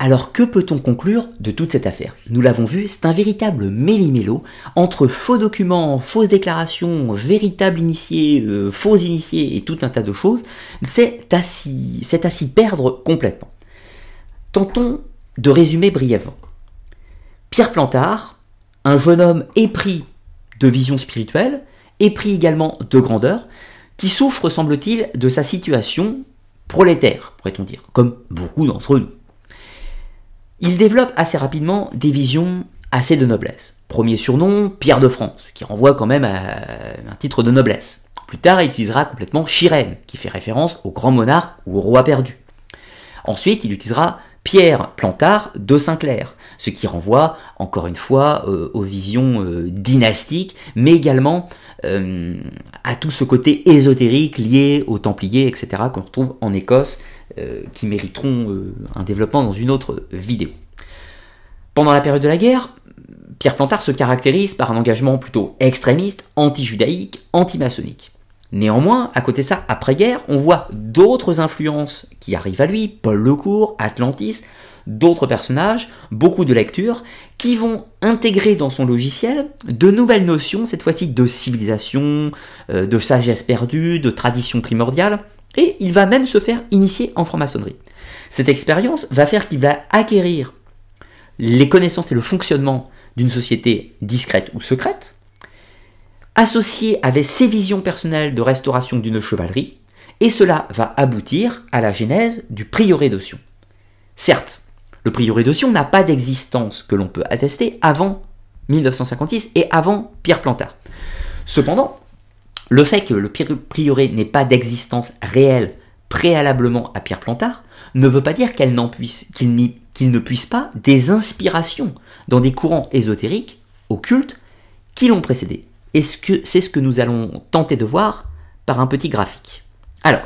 Alors que peut-on conclure de toute cette affaire Nous l'avons vu, c'est un véritable méli-mélo entre faux documents, fausses déclarations, véritables initiés, euh, faux initiés et tout un tas de choses. C'est à s'y perdre complètement. Tentons de résumer brièvement. Pierre Plantard, un jeune homme épris de vision spirituelle, épris également de grandeur, qui souffre, semble-t-il, de sa situation prolétaire, pourrait-on dire, comme beaucoup d'entre nous. Il développe assez rapidement des visions assez de noblesse. Premier surnom, Pierre de France, qui renvoie quand même à un titre de noblesse. Plus tard, il utilisera complètement Chirène, qui fait référence au grand monarque ou au roi perdu. Ensuite, il utilisera Pierre Plantard de Saint-Clair ce qui renvoie encore une fois euh, aux visions euh, dynastiques, mais également euh, à tout ce côté ésotérique lié aux Templiers, etc., qu'on retrouve en Écosse, qui mériteront un développement dans une autre vidéo. Pendant la période de la guerre, Pierre Plantard se caractérise par un engagement plutôt extrémiste, anti-judaïque, anti-maçonnique. Néanmoins, à côté de ça, après-guerre, on voit d'autres influences qui arrivent à lui, Paul Lecourt, Atlantis, d'autres personnages, beaucoup de lectures, qui vont intégrer dans son logiciel de nouvelles notions, cette fois-ci de civilisation, euh, de sagesse perdue, de tradition primordiale, et il va même se faire initier en franc-maçonnerie. Cette expérience va faire qu'il va acquérir les connaissances et le fonctionnement d'une société discrète ou secrète, associée avec ses visions personnelles de restauration d'une chevalerie, et cela va aboutir à la genèse du prioré d'Ossion. Certes, le prioré de Sion n'a pas d'existence que l'on peut attester avant 1956 et avant Pierre Plantard. Cependant, le fait que le prioré n'ait pas d'existence réelle préalablement à Pierre Plantard ne veut pas dire qu'il, ne puisse pas des inspirations dans des courants ésotériques, occultes, qui l'ont précédé. Et c'est ce que nous allons tenter de voir par un petit graphique. Alors,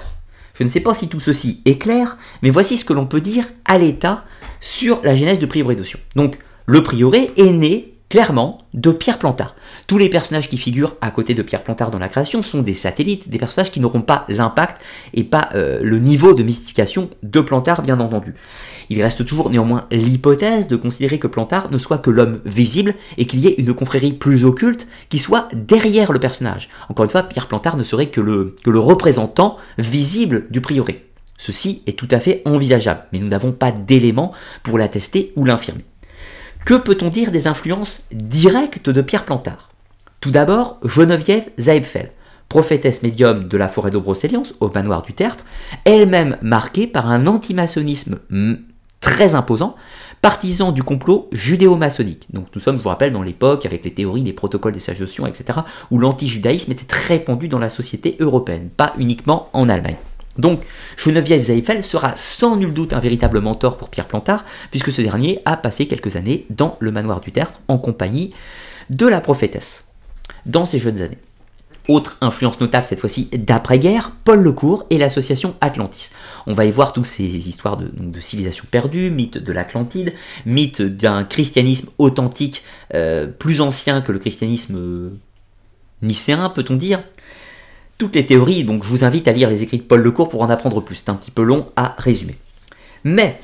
je ne sais pas si tout ceci est clair, mais voici ce que l'on peut dire à l'état sur la genèse du Prioré d'Ossion. Donc, le Prioré est né clairement de Pierre Plantard. Tous les personnages qui figurent à côté de Pierre Plantard dans la création sont des satellites, des personnages qui n'auront pas l'impact et pas euh, le niveau de mystification de Plantard, bien entendu. Il reste toujours néanmoins l'hypothèse de considérer que Plantard ne soit que l'homme visible et qu'il y ait une confrérie plus occulte qui soit derrière le personnage. Encore une fois, Pierre Plantard ne serait que le, que le représentant visible du prioré. Ceci est tout à fait envisageable, mais nous n'avons pas d'éléments pour l'attester ou l'infirmer. Que peut-on dire des influences directes de Pierre Plantard Tout d'abord, Geneviève Zaebfel, prophétesse médium de la forêt d'Aubrecéliance au manoir du Tertre, elle-même marquée par un antimaçonnisme hmm, très imposant, partisan du complot judéo-maçonnique. Donc nous sommes, je vous rappelle, dans l'époque avec les théories les protocoles des sages de etc., où l'antijudaïsme était très répandu dans la société européenne, pas uniquement en Allemagne. Donc, Geneviève Zeifel sera sans nul doute un véritable mentor pour Pierre Plantard, puisque ce dernier a passé quelques années dans le manoir du Tertre en compagnie de la prophétesse, dans ses jeunes années. Autre influence notable cette fois-ci d'après-guerre, Paul Lecourt et l'association Atlantis. On va y voir toutes ces histoires de, civilisations civilisation perdue, mythe de l'Atlantide, mythe d'un christianisme authentique euh, plus ancien que le christianisme euh, nicéen, peut-on dire, toutes les théories, donc je vous invite à lire les écrits de Paul Lecourt pour en apprendre plus, c'est un petit peu long à résumer. Mais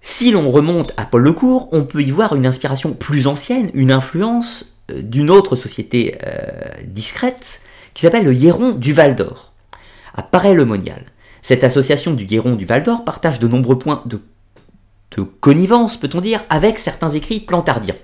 si l'on remonte à Paul Lecourt, on peut y voir une inspiration plus ancienne, une influence euh, d'une autre société euh, discrète qui s'appelle le Hieron du Val d'Or, à le monial Cette association du Hieron du Val d'Or partage de nombreux points de, de connivence, peut-on dire, avec certains écrits plantardiens,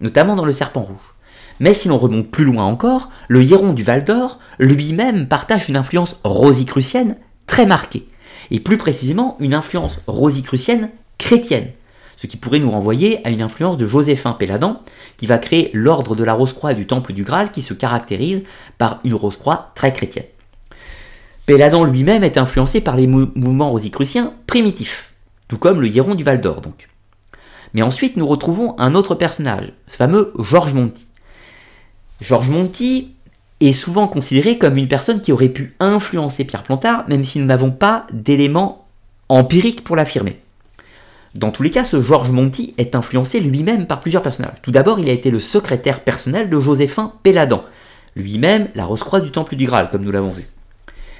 notamment dans Le Serpent Rouge. Mais si l'on remonte plus loin encore, le héron du Val d'Or lui-même partage une influence rosicrucienne très marquée, et plus précisément une influence rosicrucienne chrétienne, ce qui pourrait nous renvoyer à une influence de Joséphin Péladan, qui va créer l'ordre de la Rose-Croix et du Temple du Graal qui se caractérise par une Rose-Croix très chrétienne. Péladan lui-même est influencé par les mouvements rosicruciens primitifs, tout comme le Héron du Val d'Or donc. Mais ensuite nous retrouvons un autre personnage, ce fameux Georges Monti, Georges Monti est souvent considéré comme une personne qui aurait pu influencer Pierre Plantard, même si nous n'avons pas d'éléments empiriques pour l'affirmer. Dans tous les cas, ce Georges Monti est influencé lui-même par plusieurs personnages. Tout d'abord, il a été le secrétaire personnel de Joséphin Péladan, lui-même la rose-croix du Temple du Graal, comme nous l'avons vu.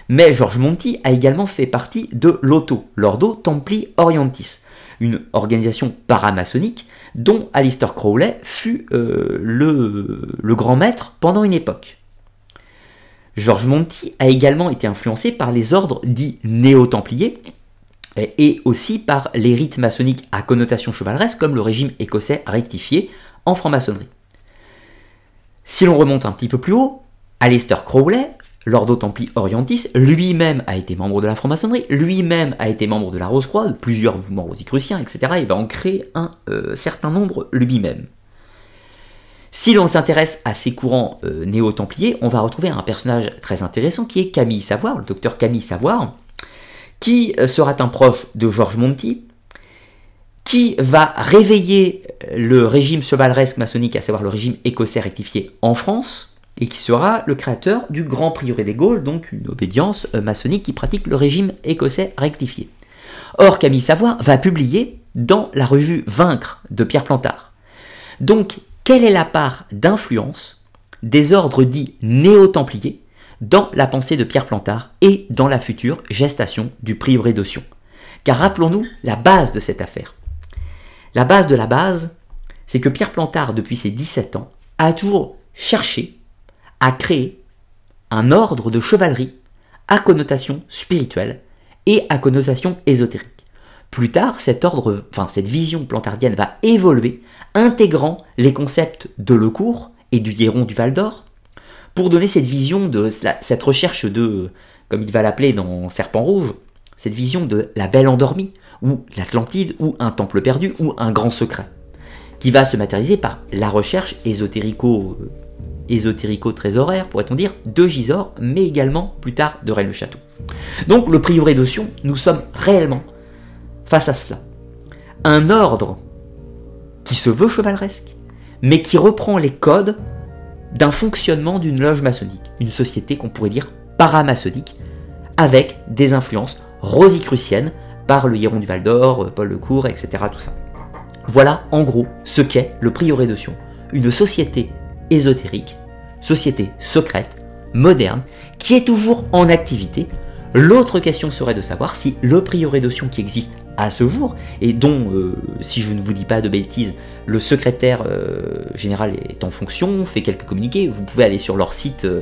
Mais Georges Monti a également fait partie de l'OTO, l'Ordo Templi Orientis, une organisation paramaçonnique dont Alistair Crowley fut euh, le, grand maître pendant une époque. George Monty a également été influencé par les ordres dits néo-templiers et aussi par les rites maçonniques à connotation chevaleresque comme le régime écossais rectifié en franc-maçonnerie. Si l'on remonte un petit peu plus haut, Alistair Crowley Lordo Templi Orientis lui-même a été membre de la franc-maçonnerie, lui-même a été membre de la Rose-Croix, de plusieurs mouvements rosicruciens, etc. Il va en créer un euh, certain nombre lui-même. Si l'on s'intéresse à ces courants euh, néo-templiers, on va retrouver un personnage très intéressant qui est Camille Savoir, le docteur Camille Savoir, qui euh, sera un proche de Georges Monti, qui va réveiller le régime chevaleresque maçonnique, à savoir le régime écossais rectifié en France, et qui sera le créateur du Grand Prieuré des Gaules, donc une obédience euh, maçonnique qui pratique le régime écossais rectifié. Or, Camille Savoie va publier dans la revue Vaincre de Pierre Plantard. Donc, quelle est la part d'influence des ordres dits néo-templiers dans la pensée de Pierre Plantard et dans la future gestation du prieuré de Car rappelons-nous la base de cette affaire. La base de la base, c'est que Pierre Plantard, depuis ses 17 ans, a toujours cherché a créé un ordre de chevalerie à connotation spirituelle et à connotation ésotérique. Plus tard, cet ordre, enfin, cette vision plantardienne va évoluer, intégrant les concepts de Lecourt et du Hieron du Val d'Or, pour donner cette vision de cette recherche de, comme il va l'appeler dans Serpent Rouge, cette vision de la belle endormie, ou l'Atlantide, ou un temple perdu, ou un grand secret, qui va se matérialiser par la recherche ésotérico ésotérico-trésoraire, pourrait-on dire, de Gisors, mais également plus tard de Rennes-le-Château. Donc le prieuré Sion, nous sommes réellement face à cela. Un ordre qui se veut chevaleresque, mais qui reprend les codes d'un fonctionnement d'une loge maçonnique, une société qu'on pourrait dire paramaçonnique, avec des influences rosicruciennes par le Héron du Val d'Or, Paul Lecour, Court, etc. Tout ça. Voilà en gros ce qu'est le prieuré de une société ésotérique, société secrète, moderne, qui est toujours en activité. L'autre question serait de savoir si le prieuré d'Otion qui existe à ce jour, et dont, euh, si je ne vous dis pas de bêtises, le secrétaire euh, général est en fonction, fait quelques communiqués, vous pouvez aller sur leur site, euh,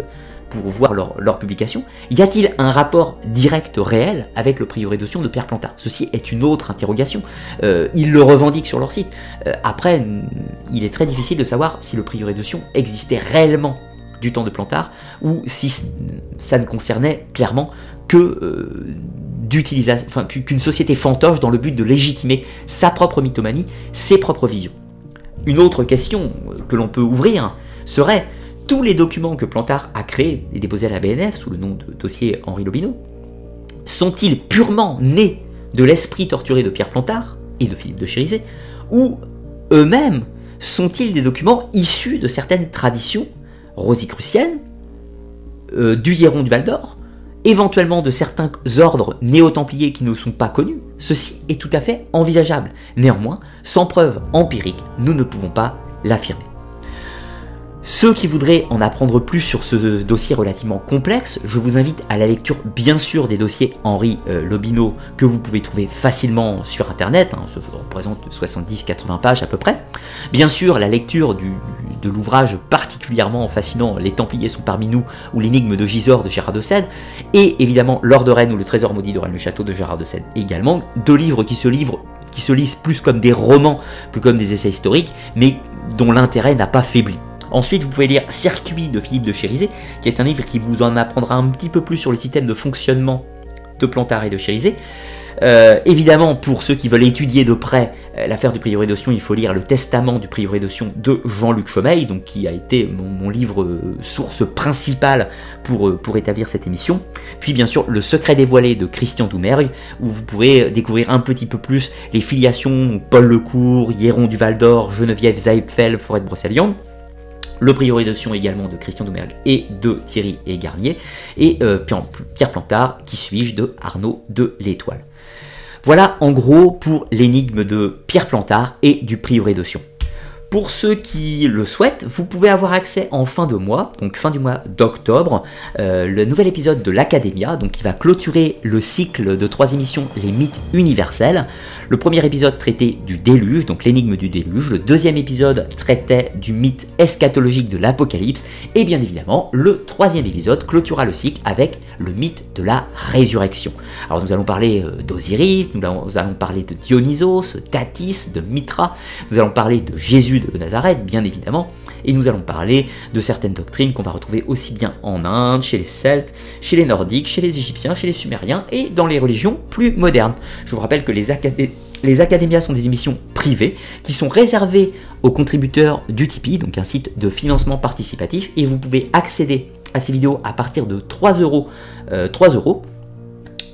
voir leur, publication, y a-t-il un rapport direct réel avec le prioré de Sion de Pierre Plantard Ceci est une autre interrogation. Euh, ils le revendiquent sur leur site. Euh, après, mm, il est très difficile de savoir si le prioré de existait réellement du temps de Plantard ou si ça ne concernait clairement que euh, qu'une société fantoche dans le but de légitimer sa propre mythomanie, ses propres visions. Une autre question que l'on peut ouvrir serait tous les documents que Plantard a créés et déposés à la BNF sous le nom de dossier Henri Lobineau sont-ils purement nés de l'esprit torturé de Pierre Plantard et de Philippe de Chérisé ou eux-mêmes sont-ils des documents issus de certaines traditions rosicruciennes, euh, du Héron du Val d'Or, éventuellement de certains ordres néo-templiers qui ne sont pas connus, ceci est tout à fait envisageable. Néanmoins, sans preuve empirique, nous ne pouvons pas l'affirmer. Ceux qui voudraient en apprendre plus sur ce dossier relativement complexe, je vous invite à la lecture bien sûr des dossiers Henri euh, Lobineau que vous pouvez trouver facilement sur internet, hein, ça représente 70-80 pages à peu près. Bien sûr la lecture de l'ouvrage particulièrement fascinant Les Templiers sont parmi nous ou l'énigme de Gisors de Gérard de Sède, et évidemment L'Or de Rennes ou Le Trésor maudit de Rennes le Château de Gérard de Sède également, deux livres qui se livrent qui se lisent plus comme des romans que comme des essais historiques, mais dont l'intérêt n'a pas faibli. Ensuite, vous pouvez lire Circuit de Philippe de Chérizet, qui est un livre qui vous en apprendra un petit peu plus sur le système de fonctionnement de Plantard et de Chérizet. Euh, évidemment, pour ceux qui veulent étudier de près euh, l'affaire du prieuré d'Ossion, il faut lire le testament du prieuré d'Ossion » de Jean-Luc Chomeil, donc qui a été mon, livre euh, source principale pour, pour établir cette émission. Puis bien sûr, Le secret dévoilé de Christian Doumergue, où vous pourrez découvrir un petit peu plus les filiations Paul Lecourt, Hieron du Val d'Or, Geneviève Zaipfel, Forêt de Brocéliande le prioré de également de Christian Doumergue et de Thierry et Garnier, euh, et Pierre Plantard, qui suis-je, de Arnaud de l'Étoile. Voilà en gros pour l'énigme de Pierre Plantard et du prioré de pour ceux qui le souhaitent, vous pouvez avoir accès en fin de mois, donc fin du mois d'octobre, euh, le nouvel épisode de l'Academia, donc qui va clôturer le cycle de trois émissions Les mythes universels. Le premier épisode traitait du déluge, donc l'énigme du déluge. Le deuxième épisode traitait du mythe eschatologique de l'Apocalypse. Et bien évidemment, le troisième épisode clôturera le cycle avec le mythe de la résurrection. Alors nous allons parler euh, d'Osiris, nous allons parler de Dionysos, d'Atis, de Mitra, nous allons parler de Jésus de Nazareth, bien évidemment, et nous allons parler de certaines doctrines qu'on va retrouver aussi bien en Inde, chez les Celtes, chez les Nordiques, chez les Égyptiens, chez les Sumériens et dans les religions plus modernes. Je vous rappelle que les les Académias sont des émissions privées qui sont réservées aux contributeurs du Tipeee, donc un site de financement participatif, et vous pouvez accéder à ces vidéos à partir de 3 euros, 3 euh, euros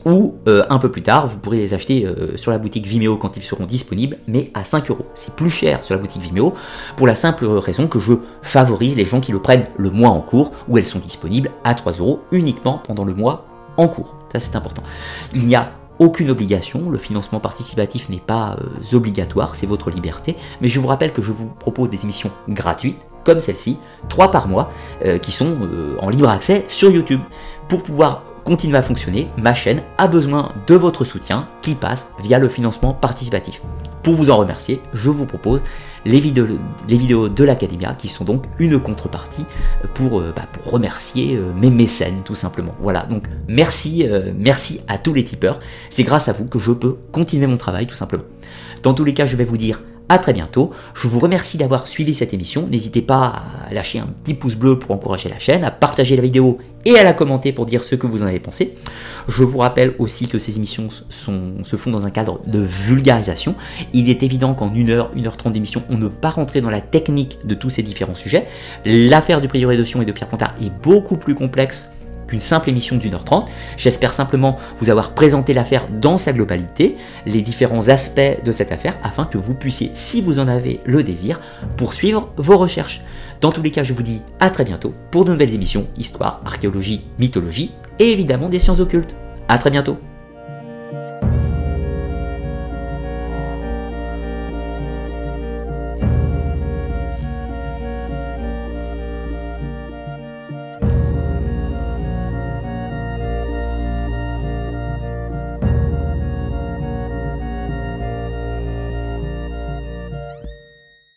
ou euh, un peu plus tard, vous pourrez les acheter euh, sur la boutique Vimeo quand ils seront disponibles, mais à 5 euros. C'est plus cher sur la boutique Vimeo pour la simple raison que je favorise les gens qui le prennent le mois en cours, où elles sont disponibles à 3 euros uniquement pendant le mois en cours. Ça, c'est important. Il n'y a aucune obligation, le financement participatif n'est pas euh, obligatoire, c'est votre liberté, mais je vous rappelle que je vous propose des émissions gratuites, comme celle-ci, 3 par mois, qui sont en libre accès sur YouTube. Pour pouvoir Continue à fonctionner, ma chaîne a besoin de votre soutien qui passe via le financement participatif. Pour vous en remercier, je vous propose les vidéos, de l'académia qui sont donc une contrepartie pour, euh, bah, remercier euh, mes mécènes tout simplement. Voilà, donc merci, euh, merci à tous les tipeurs. C'est grâce à vous que je peux continuer mon travail tout simplement. Dans tous les cas, je vais vous dire à très bientôt. Je vous remercie d'avoir suivi cette émission. N'hésitez pas à lâcher un petit pouce bleu pour encourager la chaîne, à partager la vidéo et à la commenter pour dire ce que vous en avez pensé. Je vous rappelle aussi que ces émissions sont, se font dans un cadre de vulgarisation. Il est évident qu'en 1 heure, 1h30 d'émission, on ne peut pas rentrer dans la technique de tous ces différents sujets. L'affaire du prioré de Sion et de Pierre Pontard est beaucoup plus complexe qu'une simple émission d'une heure trente. J'espère simplement vous avoir présenté l'affaire dans sa globalité, les différents aspects de cette affaire, afin que vous puissiez, si vous en avez le désir, poursuivre vos recherches. Dans tous les cas, je vous dis à très bientôt pour de nouvelles émissions, histoire, archéologie, mythologie et évidemment des sciences occultes. À très bientôt